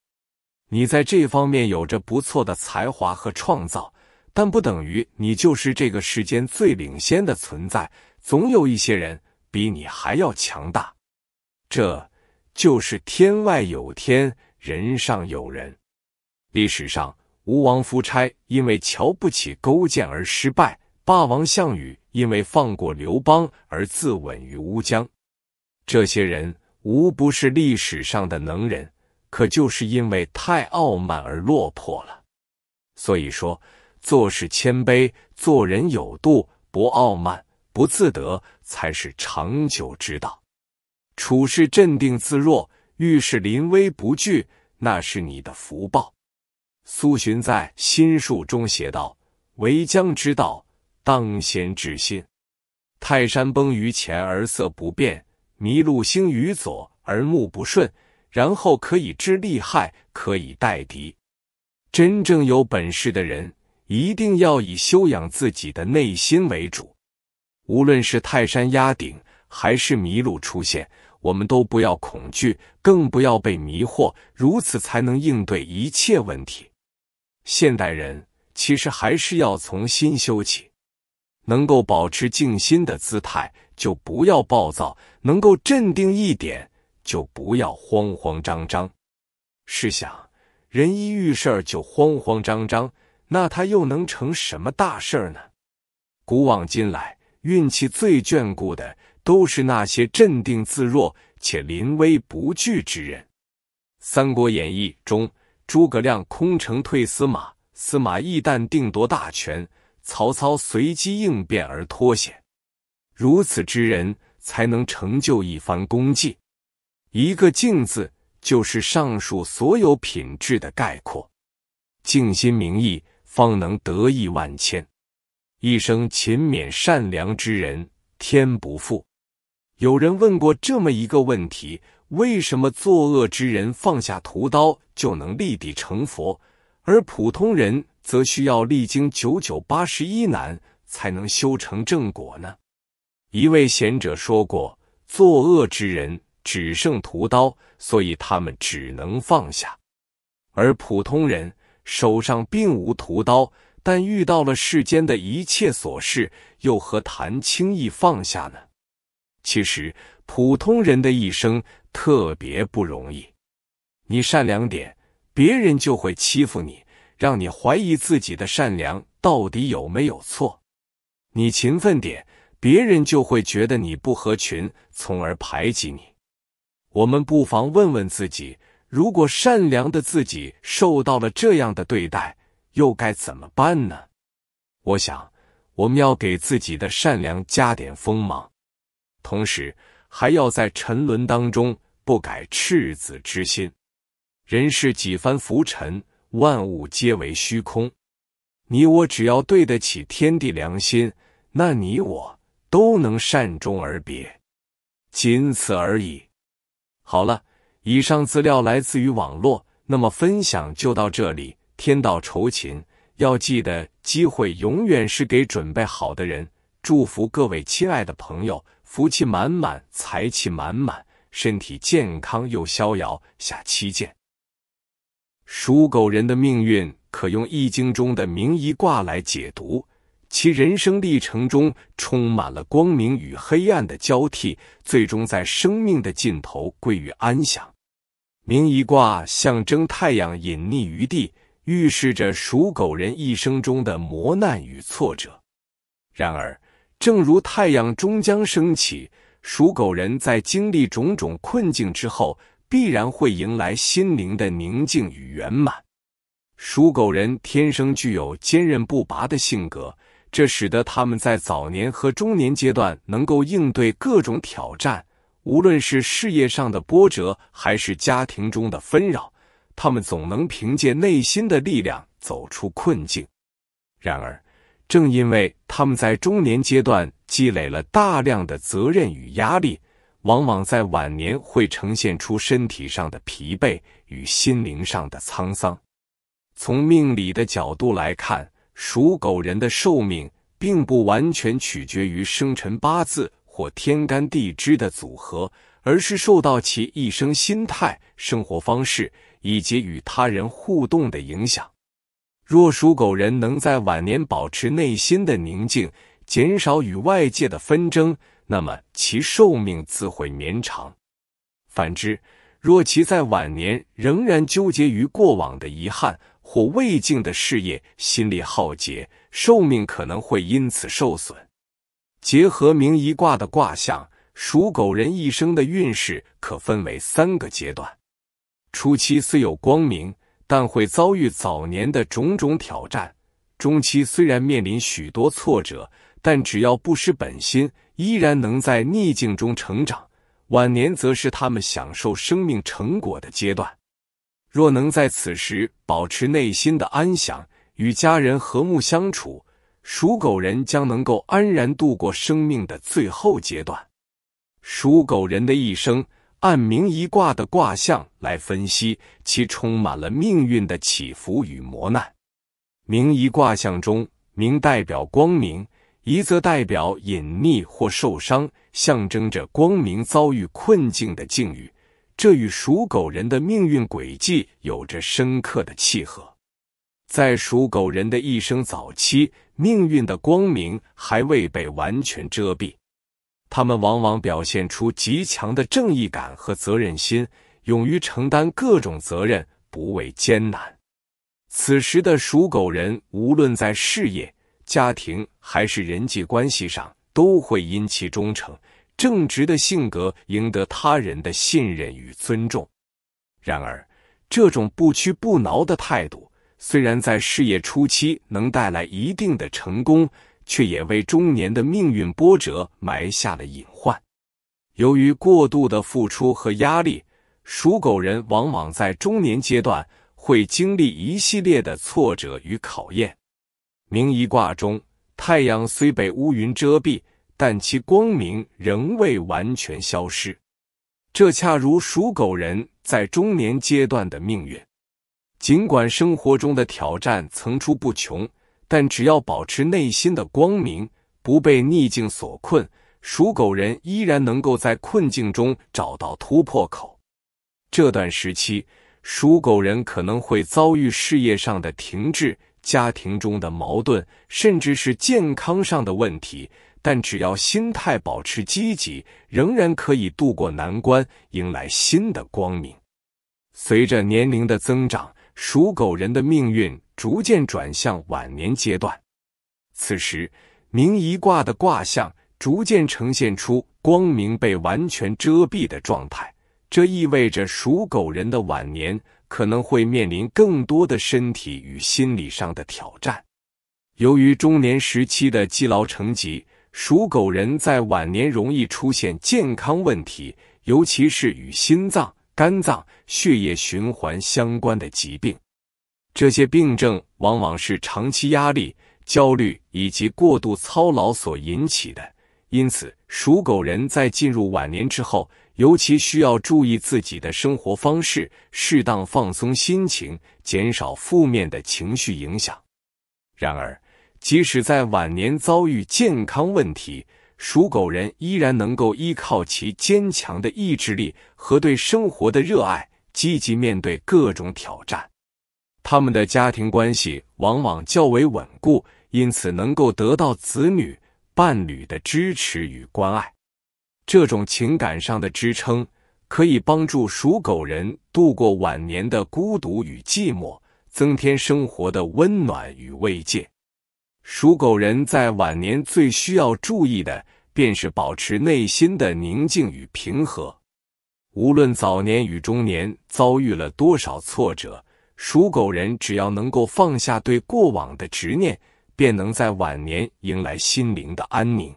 你在这方面有着不错的才华和创造，但不等于你就是这个世间最领先的存在。总有一些人比你还要强大。这就是“天外有天，人上有人”。历史上，吴王夫差因为瞧不起勾践而失败。霸王项羽因为放过刘邦而自刎于乌江，这些人无不是历史上的能人，可就是因为太傲慢而落魄了。所以说，做事谦卑，做人有度，不傲慢，不自得，才是长久之道。处事镇定自若，遇事临危不惧，那是你的福报。苏洵在《心术》中写道：“为将之道。”当先至心，泰山崩于前而色不变，麋鹿兴于左而目不顺，然后可以知利害，可以待敌。真正有本事的人，一定要以修养自己的内心为主。无论是泰山压顶，还是麋鹿出现，我们都不要恐惧，更不要被迷惑，如此才能应对一切问题。现代人其实还是要从心修起。能够保持静心的姿态，就不要暴躁；能够镇定一点，就不要慌慌张张。试想，人一遇事儿就慌慌张张，那他又能成什么大事呢？古往今来，运气最眷顾的都是那些镇定自若且临危不惧之人。《三国演义》中，诸葛亮空城退司马，司马懿旦定夺大权。曹操随机应变而脱险，如此之人才能成就一番功绩。一个“敬”字，就是上述所有品质的概括。静心明义，方能得意万千。一生勤勉善良之人，天不负。有人问过这么一个问题：为什么作恶之人放下屠刀就能立地成佛，而普通人？则需要历经九九八十一难，才能修成正果呢。一位贤者说过：“作恶之人只剩屠刀，所以他们只能放下；而普通人手上并无屠刀，但遇到了世间的一切琐事，又何谈轻易放下呢？”其实，普通人的一生特别不容易。你善良点，别人就会欺负你。让你怀疑自己的善良到底有没有错？你勤奋点，别人就会觉得你不合群，从而排挤你。我们不妨问问自己：如果善良的自己受到了这样的对待，又该怎么办呢？我想，我们要给自己的善良加点锋芒，同时还要在沉沦当中不改赤子之心。人世几番浮沉。万物皆为虚空，你我只要对得起天地良心，那你我都能善终而别，仅此而已。好了，以上资料来自于网络，那么分享就到这里。天道酬勤，要记得机会永远是给准备好的人。祝福各位亲爱的朋友，福气满满，财气满满，身体健康又逍遥。下期见。属狗人的命运可用《易经》中的明夷卦来解读，其人生历程中充满了光明与黑暗的交替，最终在生命的尽头归于安详。明夷卦象征太阳隐匿于地，预示着属狗人一生中的磨难与挫折。然而，正如太阳终将升起，属狗人在经历种种困境之后。必然会迎来心灵的宁静与圆满。属狗人天生具有坚韧不拔的性格，这使得他们在早年和中年阶段能够应对各种挑战，无论是事业上的波折还是家庭中的纷扰，他们总能凭借内心的力量走出困境。然而，正因为他们在中年阶段积累了大量的责任与压力。往往在晚年会呈现出身体上的疲惫与心灵上的沧桑。从命理的角度来看，属狗人的寿命并不完全取决于生辰八字或天干地支的组合，而是受到其一生心态、生活方式以及与他人互动的影响。若属狗人能在晚年保持内心的宁静，减少与外界的纷争，那么其寿命自会绵长；反之，若其在晚年仍然纠结于过往的遗憾或未竟的事业，心力耗竭，寿命可能会因此受损。结合明夷卦的卦象，属狗人一生的运势可分为三个阶段：初期虽有光明，但会遭遇早年的种种挑战；中期虽然面临许多挫折，但只要不失本心。依然能在逆境中成长，晚年则是他们享受生命成果的阶段。若能在此时保持内心的安详，与家人和睦相处，属狗人将能够安然度过生命的最后阶段。属狗人的一生，按明一卦的卦象来分析，其充满了命运的起伏与磨难。明一卦象中，明代表光明。一则代表隐匿或受伤，象征着光明遭遇困境的境遇。这与属狗人的命运轨迹有着深刻的契合。在属狗人的一生早期，命运的光明还未被完全遮蔽，他们往往表现出极强的正义感和责任心，勇于承担各种责任，不畏艰难。此时的属狗人，无论在事业，家庭还是人际关系上，都会因其忠诚、正直的性格赢得他人的信任与尊重。然而，这种不屈不挠的态度，虽然在事业初期能带来一定的成功，却也为中年的命运波折埋下了隐患。由于过度的付出和压力，属狗人往往在中年阶段会经历一系列的挫折与考验。明一卦中，太阳虽被乌云遮蔽，但其光明仍未完全消失。这恰如属狗人在中年阶段的命运。尽管生活中的挑战层出不穷，但只要保持内心的光明，不被逆境所困，属狗人依然能够在困境中找到突破口。这段时期，属狗人可能会遭遇事业上的停滞。家庭中的矛盾，甚至是健康上的问题，但只要心态保持积极，仍然可以度过难关，迎来新的光明。随着年龄的增长，属狗人的命运逐渐转向晚年阶段。此时，明夷卦的卦象逐渐呈现出光明被完全遮蔽的状态，这意味着属狗人的晚年。可能会面临更多的身体与心理上的挑战。由于中年时期的积劳成疾，属狗人在晚年容易出现健康问题，尤其是与心脏、肝脏、血液循环相关的疾病。这些病症往往是长期压力、焦虑以及过度操劳所引起的。因此，属狗人在进入晚年之后，尤其需要注意自己的生活方式，适当放松心情，减少负面的情绪影响。然而，即使在晚年遭遇健康问题，属狗人依然能够依靠其坚强的意志力和对生活的热爱，积极面对各种挑战。他们的家庭关系往往较为稳固，因此能够得到子女、伴侣的支持与关爱。这种情感上的支撑，可以帮助属狗人度过晚年的孤独与寂寞，增添生活的温暖与慰藉。属狗人在晚年最需要注意的，便是保持内心的宁静与平和。无论早年与中年遭遇了多少挫折，属狗人只要能够放下对过往的执念，便能在晚年迎来心灵的安宁。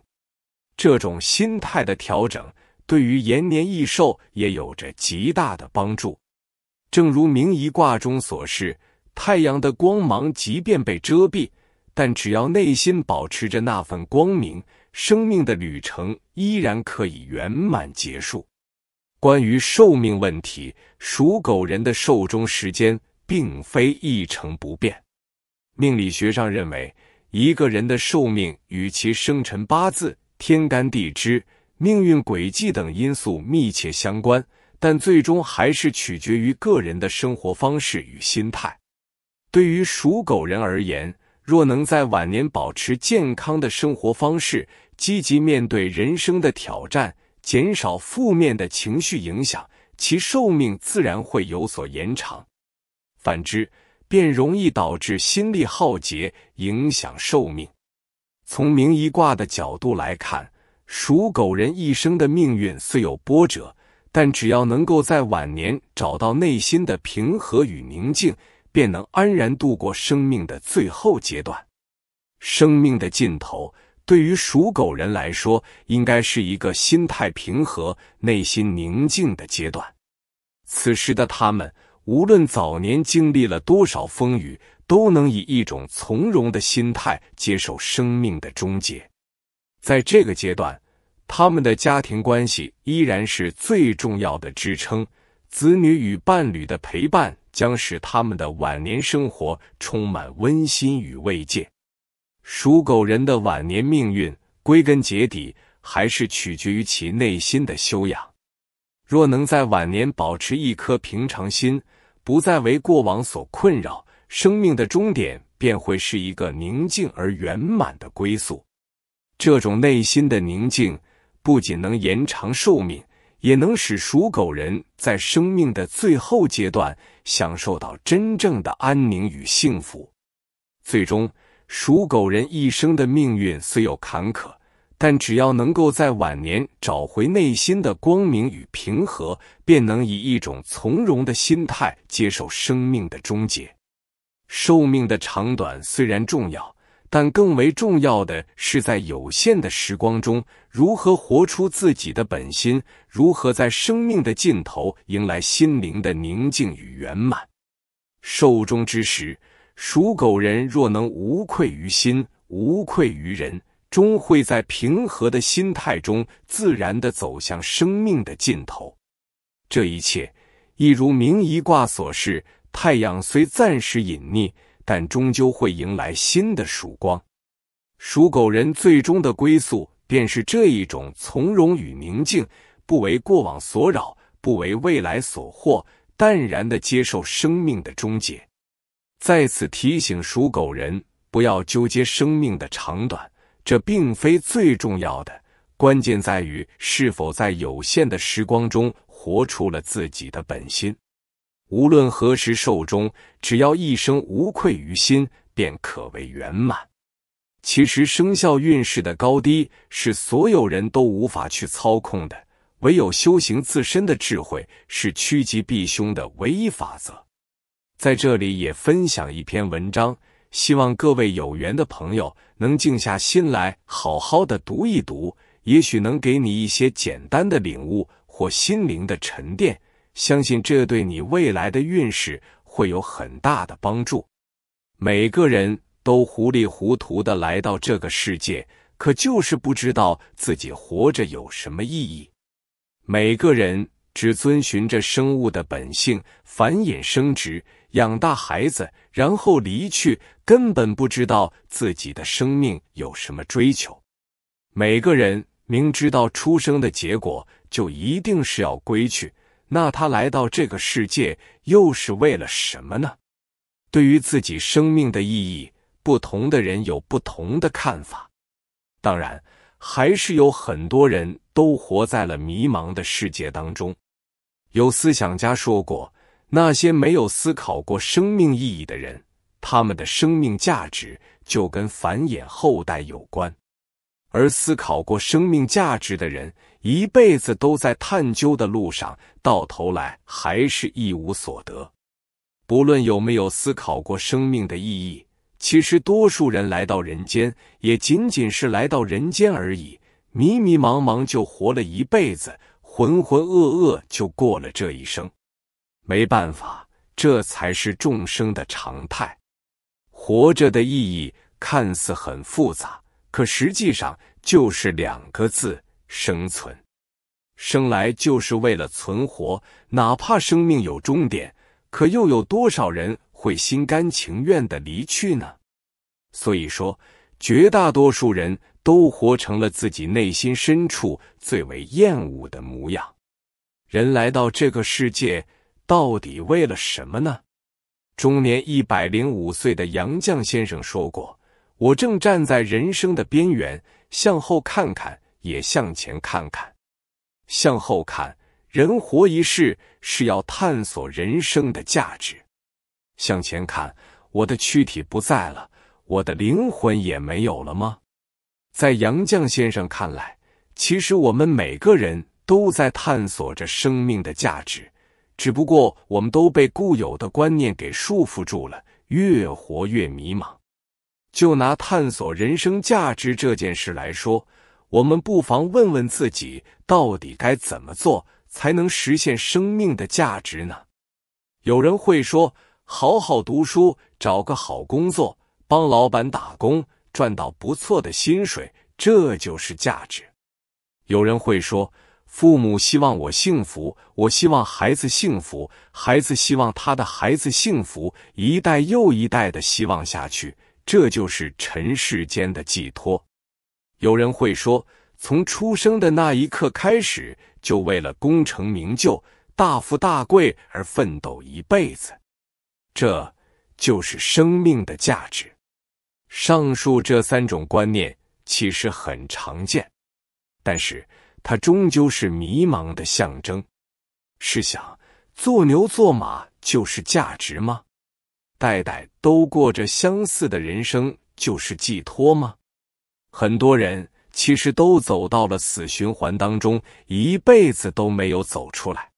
这种心态的调整，对于延年益寿也有着极大的帮助。正如明仪卦中所示，太阳的光芒即便被遮蔽，但只要内心保持着那份光明，生命的旅程依然可以圆满结束。关于寿命问题，属狗人的寿终时间并非一成不变。命理学上认为，一个人的寿命与其生辰八字。天干地支、命运轨迹等因素密切相关，但最终还是取决于个人的生活方式与心态。对于属狗人而言，若能在晚年保持健康的生活方式，积极面对人生的挑战，减少负面的情绪影响，其寿命自然会有所延长；反之，便容易导致心力耗竭，影响寿命。从名医卦的角度来看，属狗人一生的命运虽有波折，但只要能够在晚年找到内心的平和与宁静，便能安然度过生命的最后阶段。生命的尽头，对于属狗人来说，应该是一个心态平和、内心宁静的阶段。此时的他们，无论早年经历了多少风雨。都能以一种从容的心态接受生命的终结。在这个阶段，他们的家庭关系依然是最重要的支撑，子女与伴侣的陪伴将使他们的晚年生活充满温馨与慰藉。属狗人的晚年命运，归根结底还是取决于其内心的修养。若能在晚年保持一颗平常心，不再为过往所困扰。生命的终点便会是一个宁静而圆满的归宿。这种内心的宁静不仅能延长寿命，也能使属狗人在生命的最后阶段享受到真正的安宁与幸福。最终，属狗人一生的命运虽有坎坷，但只要能够在晚年找回内心的光明与平和，便能以一种从容的心态接受生命的终结。寿命的长短虽然重要，但更为重要的是在有限的时光中，如何活出自己的本心，如何在生命的尽头迎来心灵的宁静与圆满。寿终之时，属狗人若能无愧于心、无愧于人，终会在平和的心态中自然的走向生命的尽头。这一切，一如明一卦所示。太阳虽暂时隐匿，但终究会迎来新的曙光。属狗人最终的归宿，便是这一种从容与宁静，不为过往所扰，不为未来所惑，淡然的接受生命的终结。在此提醒属狗人，不要纠结生命的长短，这并非最重要的，关键在于是否在有限的时光中活出了自己的本心。无论何时寿终，只要一生无愧于心，便可谓圆满。其实生肖运势的高低是所有人都无法去操控的，唯有修行自身的智慧是趋吉避凶的唯一法则。在这里也分享一篇文章，希望各位有缘的朋友能静下心来好好的读一读，也许能给你一些简单的领悟或心灵的沉淀。相信这对你未来的运势会有很大的帮助。每个人都糊里糊涂的来到这个世界，可就是不知道自己活着有什么意义。每个人只遵循着生物的本性，繁衍生殖，养大孩子，然后离去，根本不知道自己的生命有什么追求。每个人明知道出生的结果，就一定是要归去。那他来到这个世界又是为了什么呢？对于自己生命的意义，不同的人有不同的看法。当然，还是有很多人都活在了迷茫的世界当中。有思想家说过，那些没有思考过生命意义的人，他们的生命价值就跟繁衍后代有关；而思考过生命价值的人。一辈子都在探究的路上，到头来还是一无所得。不论有没有思考过生命的意义，其实多数人来到人间，也仅仅是来到人间而已。迷迷茫茫就活了一辈子，浑浑噩噩就过了这一生。没办法，这才是众生的常态。活着的意义看似很复杂，可实际上就是两个字。生存，生来就是为了存活。哪怕生命有终点，可又有多少人会心甘情愿的离去呢？所以说，绝大多数人都活成了自己内心深处最为厌恶的模样。人来到这个世界，到底为了什么呢？中年一百零五岁的杨绛先生说过：“我正站在人生的边缘，向后看看。”也向前看看，向后看。人活一世是要探索人生的价值。向前看，我的躯体不在了，我的灵魂也没有了吗？在杨绛先生看来，其实我们每个人都在探索着生命的价值，只不过我们都被固有的观念给束缚住了，越活越迷茫。就拿探索人生价值这件事来说。我们不妨问问自己，到底该怎么做才能实现生命的价值呢？有人会说，好好读书，找个好工作，帮老板打工，赚到不错的薪水，这就是价值。有人会说，父母希望我幸福，我希望孩子幸福，孩子希望他的孩子幸福，一代又一代的希望下去，这就是尘世间的寄托。有人会说，从出生的那一刻开始，就为了功成名就、大富大贵而奋斗一辈子，这就是生命的价值。上述这三种观念其实很常见，但是它终究是迷茫的象征。试想，做牛做马就是价值吗？代代都过着相似的人生就是寄托吗？很多人其实都走到了死循环当中，一辈子都没有走出来。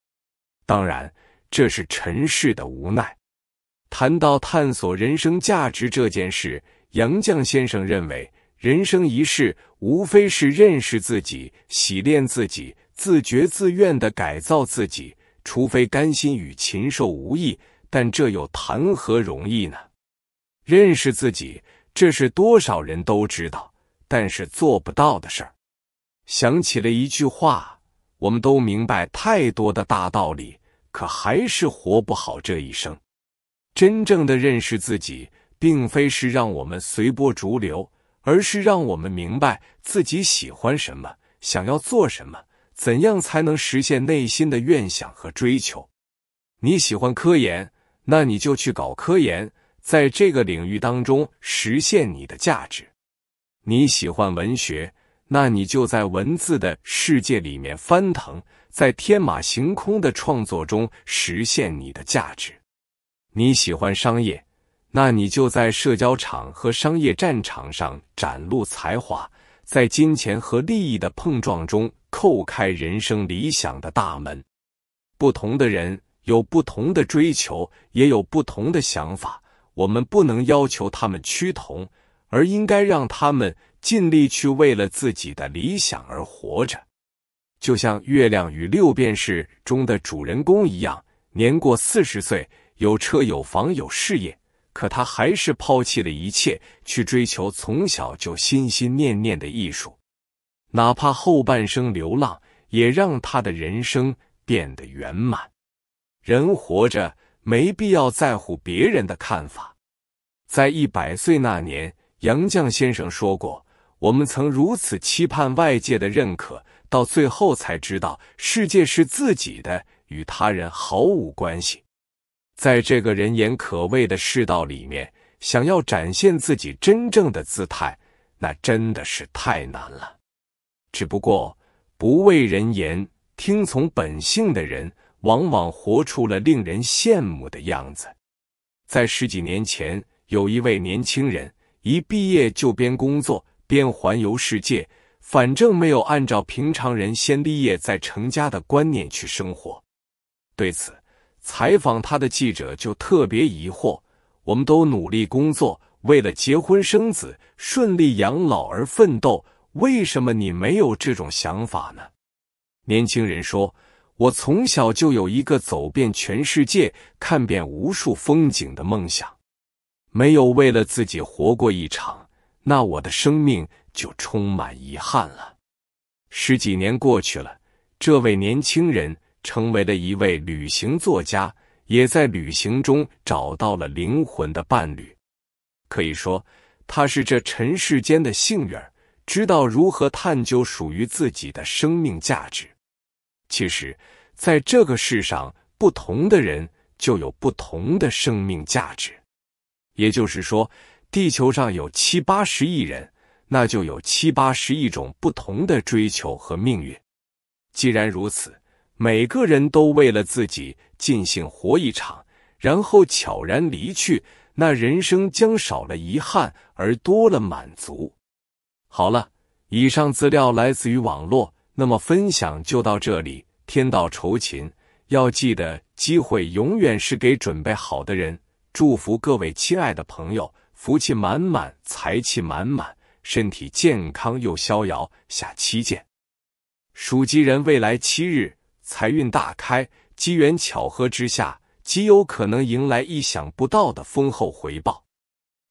当然，这是尘世的无奈。谈到探索人生价值这件事，杨绛先生认为，人生一世，无非是认识自己、洗练自己、自觉自愿的改造自己。除非甘心与禽兽无异，但这又谈何容易呢？认识自己，这是多少人都知道。但是做不到的事儿，想起了一句话：我们都明白太多的大道理，可还是活不好这一生。真正的认识自己，并非是让我们随波逐流，而是让我们明白自己喜欢什么，想要做什么，怎样才能实现内心的愿想和追求。你喜欢科研，那你就去搞科研，在这个领域当中实现你的价值。你喜欢文学，那你就在文字的世界里面翻腾，在天马行空的创作中实现你的价值；你喜欢商业，那你就在社交场和商业战场上展露才华，在金钱和利益的碰撞中叩开人生理想的大门。不同的人有不同的追求，也有不同的想法，我们不能要求他们趋同。而应该让他们尽力去为了自己的理想而活着，就像《月亮与六便士》中的主人公一样，年过四十岁，有车有房有事业，可他还是抛弃了一切，去追求从小就心心念念的艺术，哪怕后半生流浪，也让他的人生变得圆满。人活着没必要在乎别人的看法，在一百岁那年。杨绛先生说过：“我们曾如此期盼外界的认可，到最后才知道世界是自己的，与他人毫无关系。”在这个人言可畏的世道里面，想要展现自己真正的姿态，那真的是太难了。只不过，不畏人言，听从本性的人，往往活出了令人羡慕的样子。在十几年前，有一位年轻人。一毕业就边工作边环游世界，反正没有按照平常人先立业再成家的观念去生活。对此，采访他的记者就特别疑惑：我们都努力工作，为了结婚生子、顺利养老而奋斗，为什么你没有这种想法呢？年轻人说：“我从小就有一个走遍全世界、看遍无数风景的梦想。”没有为了自己活过一场，那我的生命就充满遗憾了。十几年过去了，这位年轻人成为了一位旅行作家，也在旅行中找到了灵魂的伴侣。可以说，他是这尘世间的幸运儿，知道如何探究属于自己的生命价值。其实，在这个世上，不同的人就有不同的生命价值。也就是说，地球上有七八十亿人，那就有七八十亿种不同的追求和命运。既然如此，每个人都为了自己尽兴活一场，然后悄然离去，那人生将少了遗憾而多了满足。好了，以上资料来自于网络，那么分享就到这里。天道酬勤，要记得，机会永远是给准备好的人。祝福各位亲爱的朋友，福气满满，财气满满，身体健康又逍遥。下期见。属鸡人未来七日财运大开，机缘巧合之下，极有可能迎来意想不到的丰厚回报。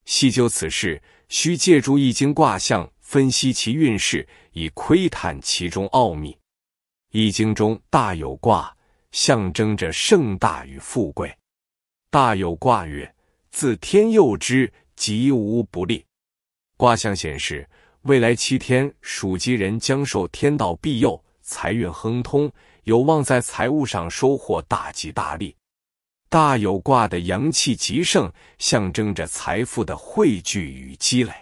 细究此事，需借助《易经》卦象分析其运势，以窥探其中奥秘。《易经》中大有卦象征着盛大与富贵。大有卦曰：“自天佑之，吉无不利。”卦象显示，未来七天，属鸡人将受天道庇佑，财运亨通，有望在财务上收获大吉大利。大有卦的阳气极盛，象征着财富的汇聚与积累。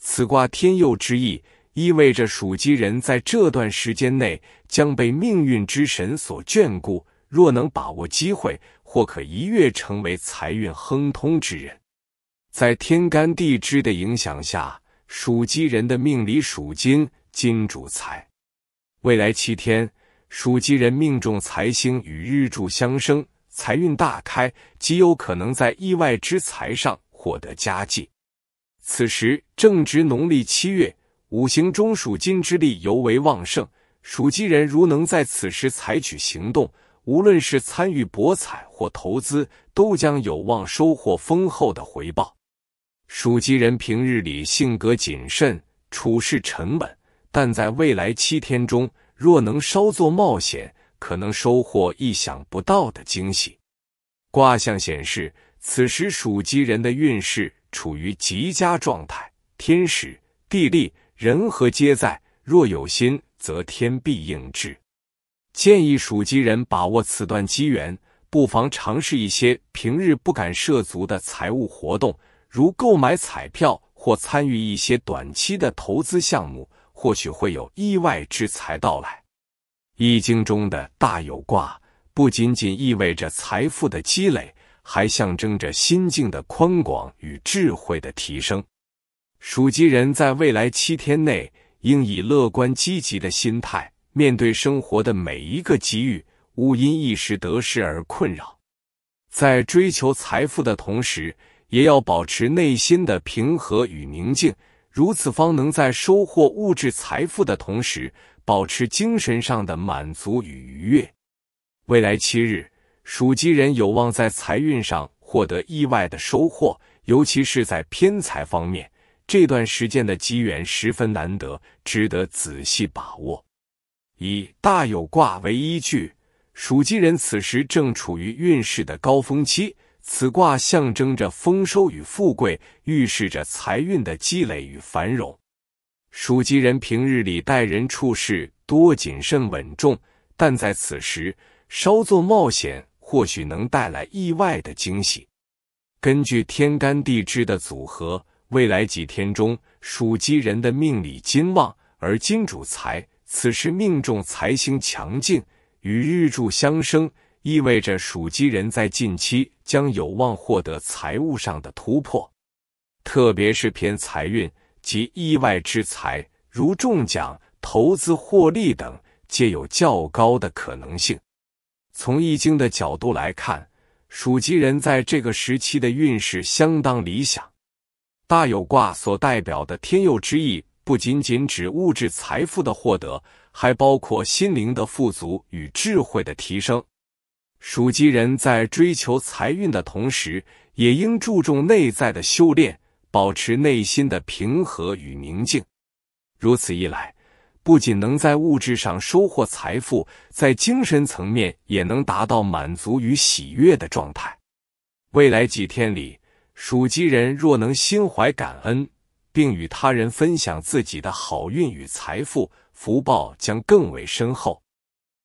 此卦“天佑”之意，意味着属鸡人在这段时间内将被命运之神所眷顾。若能把握机会，或可一跃成为财运亨通之人。在天干地支的影响下，属鸡人的命里属金，金主财。未来七天，属鸡人命中财星与日柱相生，财运大开，极有可能在意外之财上获得佳绩。此时正值农历七月，五行中属金之力尤为旺盛。属鸡人如能在此时采取行动，无论是参与博彩或投资，都将有望收获丰厚的回报。属鸡人平日里性格谨慎，处事沉稳，但在未来七天中，若能稍作冒险，可能收获意想不到的惊喜。卦象显示，此时属鸡人的运势处于极佳状态，天时、地利、人和皆在，若有心，则天必应之。建议属鸡人把握此段机缘，不妨尝试一些平日不敢涉足的财务活动，如购买彩票或参与一些短期的投资项目，或许会有意外之财到来。易经中的大有卦不仅仅意味着财富的积累，还象征着心境的宽广与智慧的提升。属鸡人在未来七天内应以乐观积极的心态。面对生活的每一个机遇，勿因一时得失而困扰。在追求财富的同时，也要保持内心的平和与宁静，如此方能在收获物质财富的同时，保持精神上的满足与愉悦。未来七日，属鸡人有望在财运上获得意外的收获，尤其是在偏财方面，这段时间的机缘十分难得，值得仔细把握。以大有卦为依据，属鸡人此时正处于运势的高峰期。此卦象征着丰收与富贵，预示着财运的积累与繁荣。属鸡人平日里待人处事多谨慎稳重，但在此时稍作冒险，或许能带来意外的惊喜。根据天干地支的组合，未来几天中，属鸡人的命里金旺，而金主财。此时命中财星强劲，与日柱相生，意味着属鸡人在近期将有望获得财务上的突破，特别是偏财运及意外之财，如中奖、投资获利等，皆有较高的可能性。从易经的角度来看，属鸡人在这个时期的运势相当理想，大有卦所代表的天佑之意。不仅仅指物质财富的获得，还包括心灵的富足与智慧的提升。属鸡人在追求财运的同时，也应注重内在的修炼，保持内心的平和与宁静。如此一来，不仅能在物质上收获财富，在精神层面也能达到满足与喜悦的状态。未来几天里，属鸡人若能心怀感恩。并与他人分享自己的好运与财富，福报将更为深厚。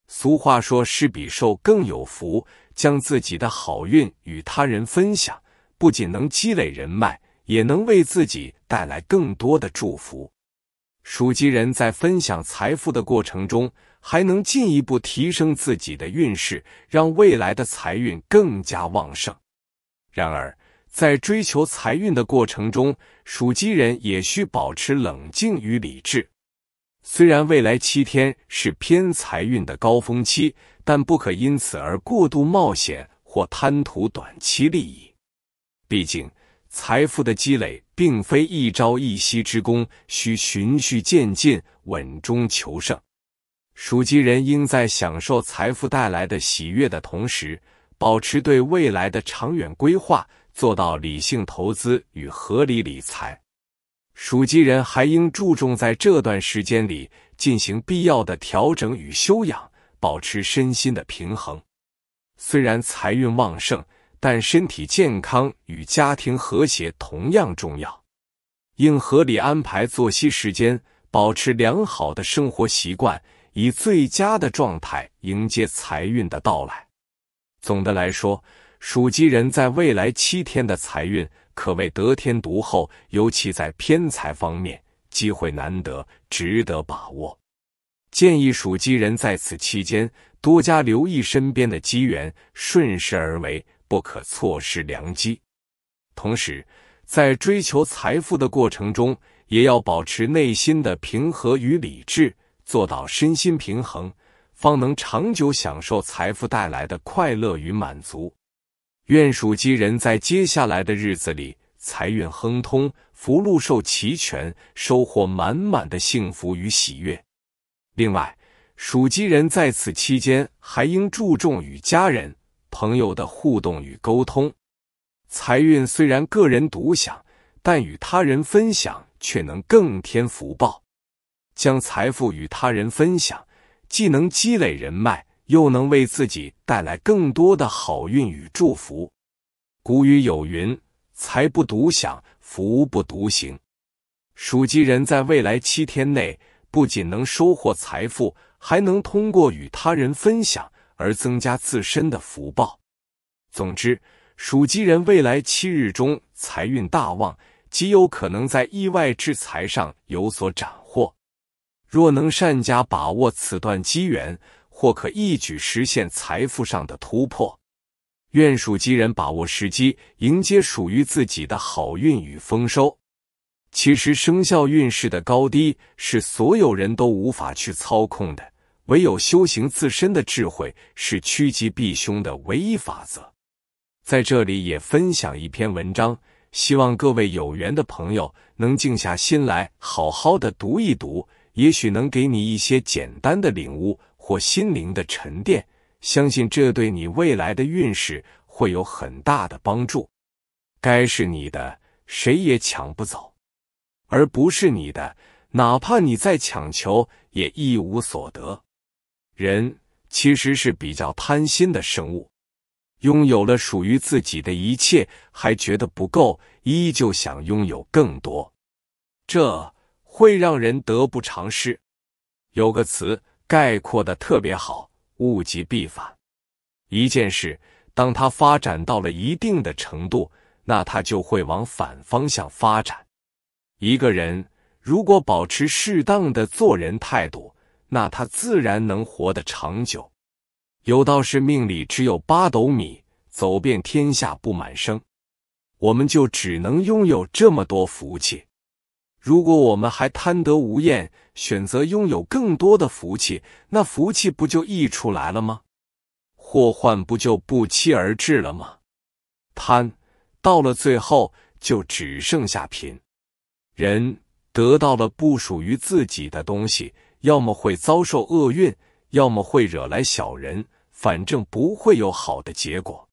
俗话说，施比受更有福。将自己的好运与他人分享，不仅能积累人脉，也能为自己带来更多的祝福。属鸡人在分享财富的过程中，还能进一步提升自己的运势，让未来的财运更加旺盛。然而，在追求财运的过程中，属鸡人也需保持冷静与理智。虽然未来七天是偏财运的高峰期，但不可因此而过度冒险或贪图短期利益。毕竟，财富的积累并非一朝一夕之功，需循序渐进，稳中求胜。属鸡人应在享受财富带来的喜悦的同时，保持对未来的长远规划。做到理性投资与合理理财，属鸡人还应注重在这段时间里进行必要的调整与修养，保持身心的平衡。虽然财运旺盛，但身体健康与家庭和谐同样重要。应合理安排作息时间，保持良好的生活习惯，以最佳的状态迎接财运的到来。总的来说。属鸡人在未来七天的财运可谓得天独厚，尤其在偏财方面，机会难得，值得把握。建议属鸡人在此期间多加留意身边的机缘，顺势而为，不可错失良机。同时，在追求财富的过程中，也要保持内心的平和与理智，做到身心平衡，方能长久享受财富带来的快乐与满足。愿属鸡人在接下来的日子里财运亨通，福禄寿齐全，收获满满的幸福与喜悦。另外，属鸡人在此期间还应注重与家人、朋友的互动与沟通。财运虽然个人独享，但与他人分享却能更添福报。将财富与他人分享，既能积累人脉。又能为自己带来更多的好运与祝福。古语有云：“财不独享，福不独行。”属鸡人在未来七天内不仅能收获财富，还能通过与他人分享而增加自身的福报。总之，属鸡人未来七日中财运大旺，极有可能在意外之财上有所斩获。若能善加把握此段机缘。或可一举实现财富上的突破，愿属鸡人把握时机，迎接属于自己的好运与丰收。其实，生肖运势的高低是所有人都无法去操控的，唯有修行自身的智慧是趋吉避凶的唯一法则。在这里也分享一篇文章，希望各位有缘的朋友能静下心来好好的读一读，也许能给你一些简单的领悟。或心灵的沉淀，相信这对你未来的运势会有很大的帮助。该是你的，谁也抢不走；而不是你的，哪怕你再强求，也一无所得。人其实是比较贪心的生物，拥有了属于自己的一切，还觉得不够，依旧想拥有更多，这会让人得不偿失。有个词。概括的特别好，物极必反。一件事，当它发展到了一定的程度，那它就会往反方向发展。一个人，如果保持适当的做人态度，那他自然能活得长久。有道是，命里只有八斗米，走遍天下不满生。我们就只能拥有这么多福气。如果我们还贪得无厌，选择拥有更多的福气，那福气不就溢出来了吗？祸患不就不期而至了吗？贪到了最后，就只剩下贫。人得到了不属于自己的东西，要么会遭受厄运，要么会惹来小人，反正不会有好的结果。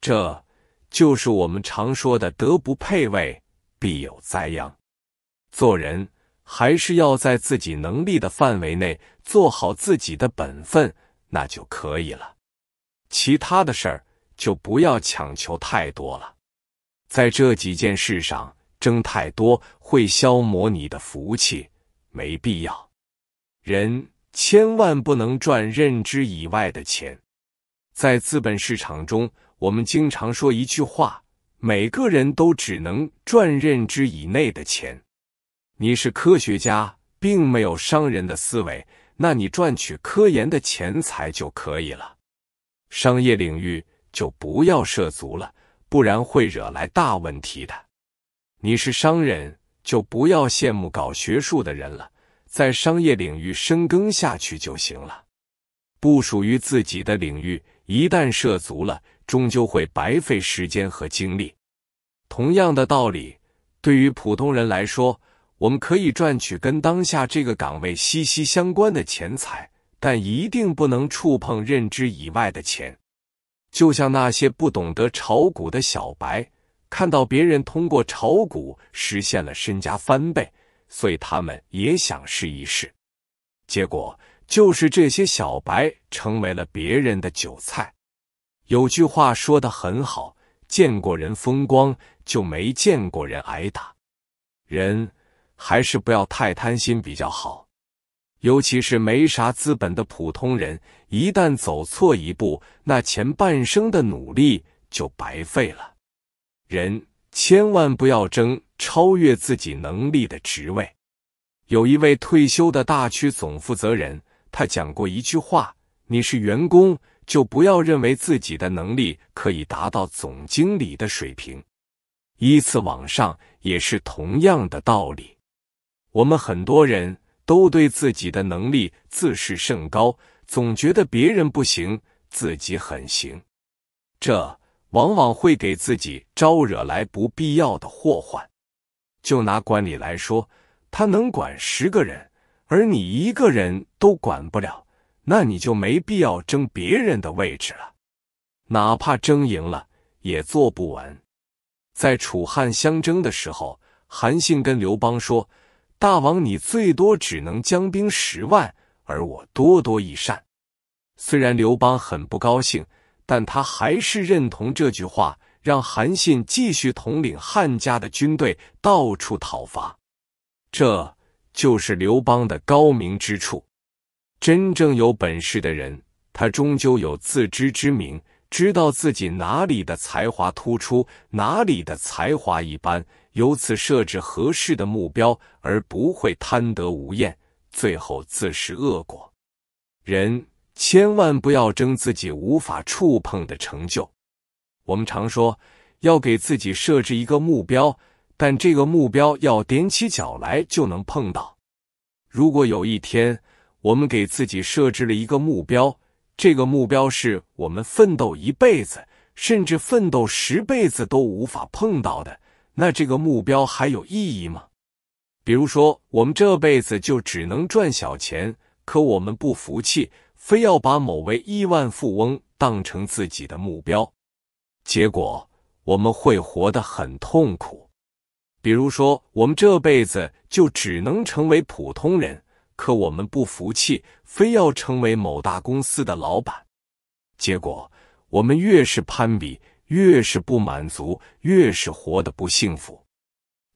这就是我们常说的“德不配位，必有灾殃”。做人还是要在自己能力的范围内做好自己的本分，那就可以了。其他的事儿就不要强求太多了。在这几件事上争太多，会消磨你的福气，没必要。人千万不能赚认知以外的钱。在资本市场中，我们经常说一句话：每个人都只能赚认知以内的钱。你是科学家，并没有商人的思维，那你赚取科研的钱财就可以了。商业领域就不要涉足了，不然会惹来大问题的。你是商人，就不要羡慕搞学术的人了，在商业领域深耕下去就行了。不属于自己的领域，一旦涉足了，终究会白费时间和精力。同样的道理，对于普通人来说。我们可以赚取跟当下这个岗位息息相关的钱财，但一定不能触碰认知以外的钱。就像那些不懂得炒股的小白，看到别人通过炒股实现了身家翻倍，所以他们也想试一试。结果就是这些小白成为了别人的韭菜。有句话说的很好：“见过人风光，就没见过人挨打。”人。还是不要太贪心比较好，尤其是没啥资本的普通人，一旦走错一步，那前半生的努力就白费了。人千万不要争超越自己能力的职位。有一位退休的大区总负责人，他讲过一句话：“你是员工，就不要认为自己的能力可以达到总经理的水平。依次往上，也是同样的道理。”我们很多人都对自己的能力自视甚高，总觉得别人不行，自己很行，这往往会给自己招惹来不必要的祸患。就拿管理来说，他能管十个人，而你一个人都管不了，那你就没必要争别人的位置了。哪怕争赢了，也坐不稳。在楚汉相争的时候，韩信跟刘邦说。大王，你最多只能将兵十万，而我多多益善。虽然刘邦很不高兴，但他还是认同这句话，让韩信继续统领汉家的军队，到处讨伐。这就是刘邦的高明之处。真正有本事的人，他终究有自知之明，知道自己哪里的才华突出，哪里的才华一般。由此设置合适的目标，而不会贪得无厌，最后自食恶果。人千万不要争自己无法触碰的成就。我们常说要给自己设置一个目标，但这个目标要踮起脚来就能碰到。如果有一天我们给自己设置了一个目标，这个目标是我们奋斗一辈子，甚至奋斗十辈子都无法碰到的。那这个目标还有意义吗？比如说，我们这辈子就只能赚小钱，可我们不服气，非要把某位亿万富翁当成自己的目标，结果我们会活得很痛苦。比如说，我们这辈子就只能成为普通人，可我们不服气，非要成为某大公司的老板，结果我们越是攀比。越是不满足，越是活得不幸福。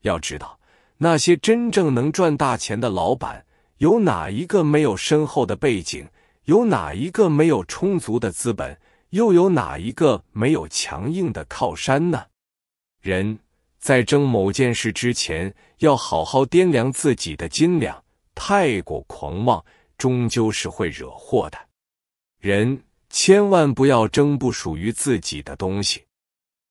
要知道，那些真正能赚大钱的老板，有哪一个没有深厚的背景？有哪一个没有充足的资本？又有哪一个没有强硬的靠山呢？人在争某件事之前，要好好掂量自己的斤两。太过狂妄，终究是会惹祸的。人。千万不要争不属于自己的东西。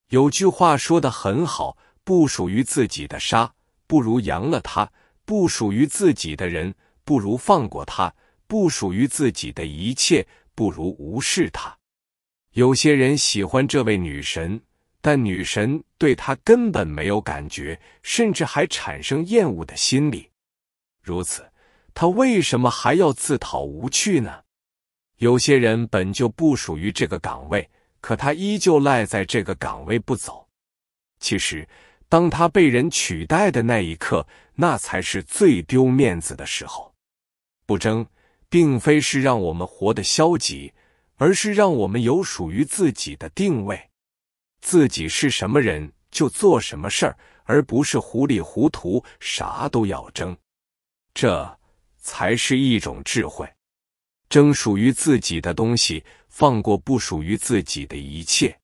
有句话说的很好：，不属于自己的沙，不如扬了它；不属于自己的人，不如放过他；不属于自己的一切，不如无视他。有些人喜欢这位女神，但女神对他根本没有感觉，甚至还产生厌恶的心理。如此，他为什么还要自讨无趣呢？有些人本就不属于这个岗位，可他依旧赖在这个岗位不走。其实，当他被人取代的那一刻，那才是最丢面子的时候。不争，并非是让我们活得消极，而是让我们有属于自己的定位。自己是什么人，就做什么事儿，而不是糊里糊涂啥都要争。这才是一种智慧。争属于自己的东西，放过不属于自己的一切。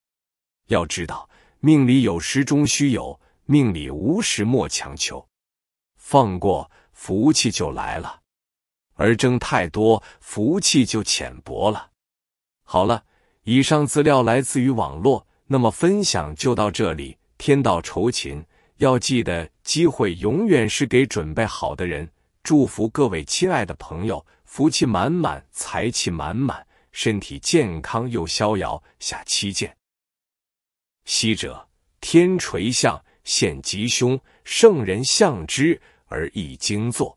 要知道，命里有时终须有，命里无时莫强求。放过，福气就来了；而争太多，福气就浅薄了。好了，以上资料来自于网络，那么分享就到这里。天道酬勤，要记得，机会永远是给准备好的人。祝福各位亲爱的朋友。福气满满，财气满满，身体健康又逍遥。下期见。昔者天垂象，现吉凶，圣人象之而易经作。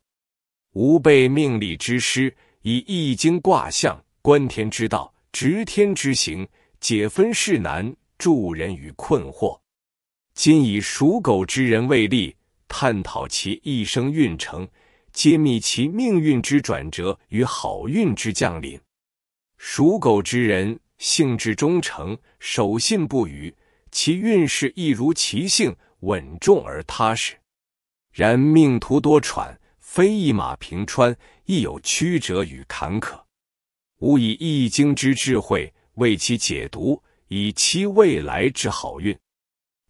吾辈命理之师，以易经卦象观天之道，执天之行，解分世难，助人于困惑。今以属狗之人为例，探讨其一生运程。揭秘其命运之转折与好运之降临。属狗之人，性致忠诚，守信不渝，其运势亦如其性，稳重而踏实。然命途多舛，非一马平川，亦有曲折与坎坷。吾以《易经》之智慧为其解读，以期未来之好运。《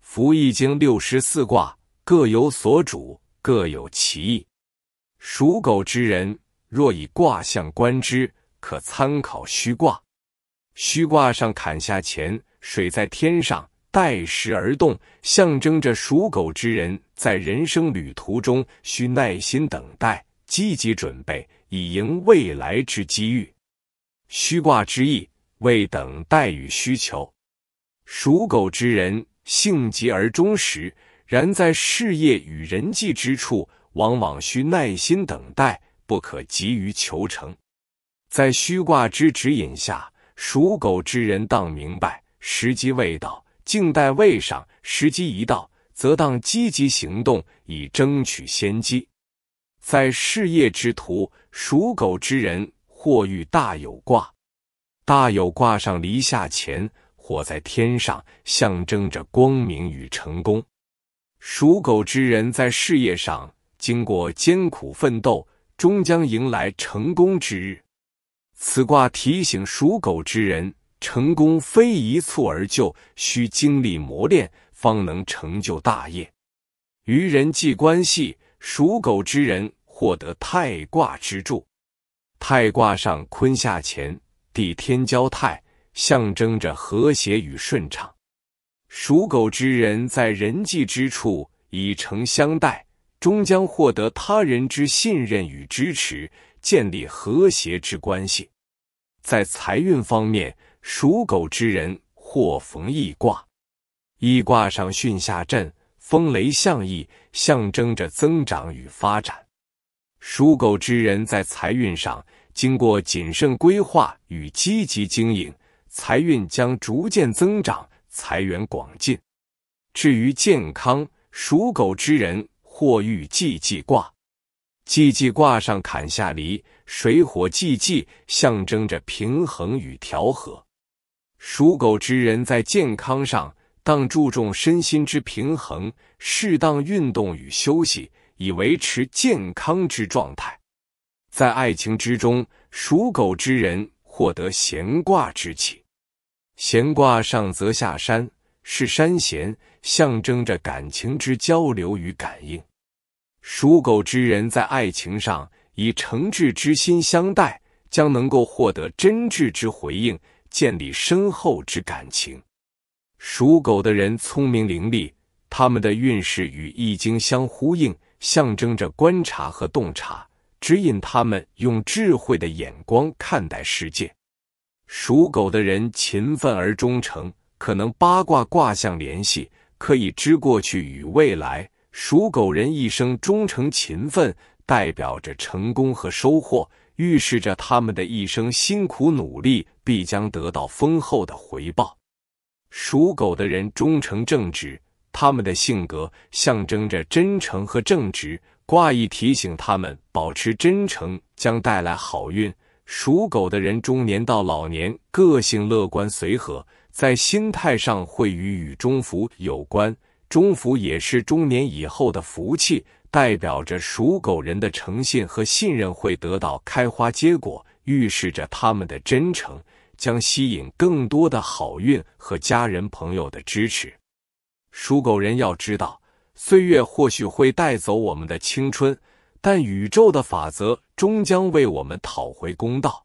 伏易经》六十四卦，各有所主，各有其意。属狗之人若以卦象观之，可参考虚卦。虚卦上坎下乾，水在天上，待时而动，象征着属狗之人在人生旅途中需耐心等待，积极准备，以迎未来之机遇。虚卦之意为等待与需求。属狗之人性急而忠实，然在事业与人际之处。往往需耐心等待，不可急于求成。在虚卦之指引下，属狗之人当明白时机未到，静待位上；时机一到，则当积极行动，以争取先机。在事业之途，属狗之人或遇大有卦。大有卦上离下乾，火在天上，象征着光明与成功。属狗之人在事业上。经过艰苦奋斗，终将迎来成功之日。此卦提醒属狗之人，成功非一蹴而就，需经历磨练方能成就大业。于人际关系，属狗之人获得太卦之助。太卦上坤下乾，地天交泰，象征着和谐与顺畅。属狗之人在人际之处以诚相待。终将获得他人之信任与支持，建立和谐之关系。在财运方面，属狗之人或逢易卦，易卦上巽下震，风雷相意，象征着增长与发展。属狗之人在财运上，经过谨慎规划与积极经营，财运将逐渐增长，财源广进。至于健康，属狗之人。或遇寂寂卦，寂寂卦上坎下离，水火寂济，象征着平衡与调和。属狗之人，在健康上当注重身心之平衡，适当运动与休息，以维持健康之状态。在爱情之中，属狗之人获得闲卦之气，闲卦上则下山，是山闲，象征着感情之交流与感应。属狗之人，在爱情上以诚挚之心相待，将能够获得真挚之回应，建立深厚之感情。属狗的人聪明伶俐，他们的运势与《易经》相呼应，象征着观察和洞察，指引他们用智慧的眼光看待世界。属狗的人勤奋而忠诚，可能八卦卦象联系，可以知过去与未来。属狗人一生忠诚勤奋，代表着成功和收获，预示着他们的一生辛苦努力必将得到丰厚的回报。属狗的人忠诚正直，他们的性格象征着真诚和正直，卦意提醒他们保持真诚将带来好运。属狗的人中年到老年，个性乐观随和，在心态上会与与中福有关。中福也是中年以后的福气，代表着属狗人的诚信和信任会得到开花结果，预示着他们的真诚将吸引更多的好运和家人朋友的支持。属狗人要知道，岁月或许会带走我们的青春，但宇宙的法则终将为我们讨回公道。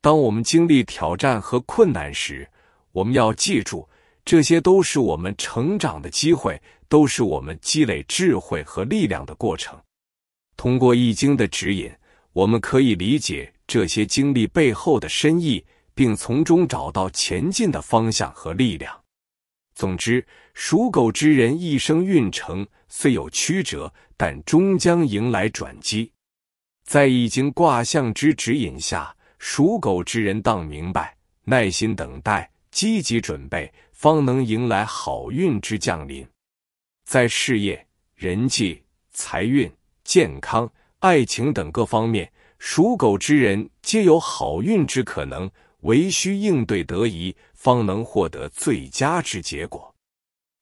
当我们经历挑战和困难时，我们要记住。这些都是我们成长的机会，都是我们积累智慧和力量的过程。通过易经的指引，我们可以理解这些经历背后的深意，并从中找到前进的方向和力量。总之，属狗之人一生运程虽有曲折，但终将迎来转机。在易经卦象之指引下，属狗之人当明白，耐心等待，积极准备。方能迎来好运之降临，在事业、人际、财运、健康、爱情等各方面，属狗之人皆有好运之可能，唯需应对得宜，方能获得最佳之结果。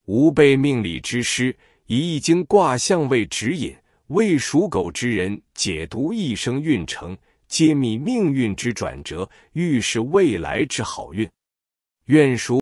吾辈命理之师，以易经卦象为指引，为属狗之人解读一生运程，揭秘命运之转折，预示未来之好运。愿属。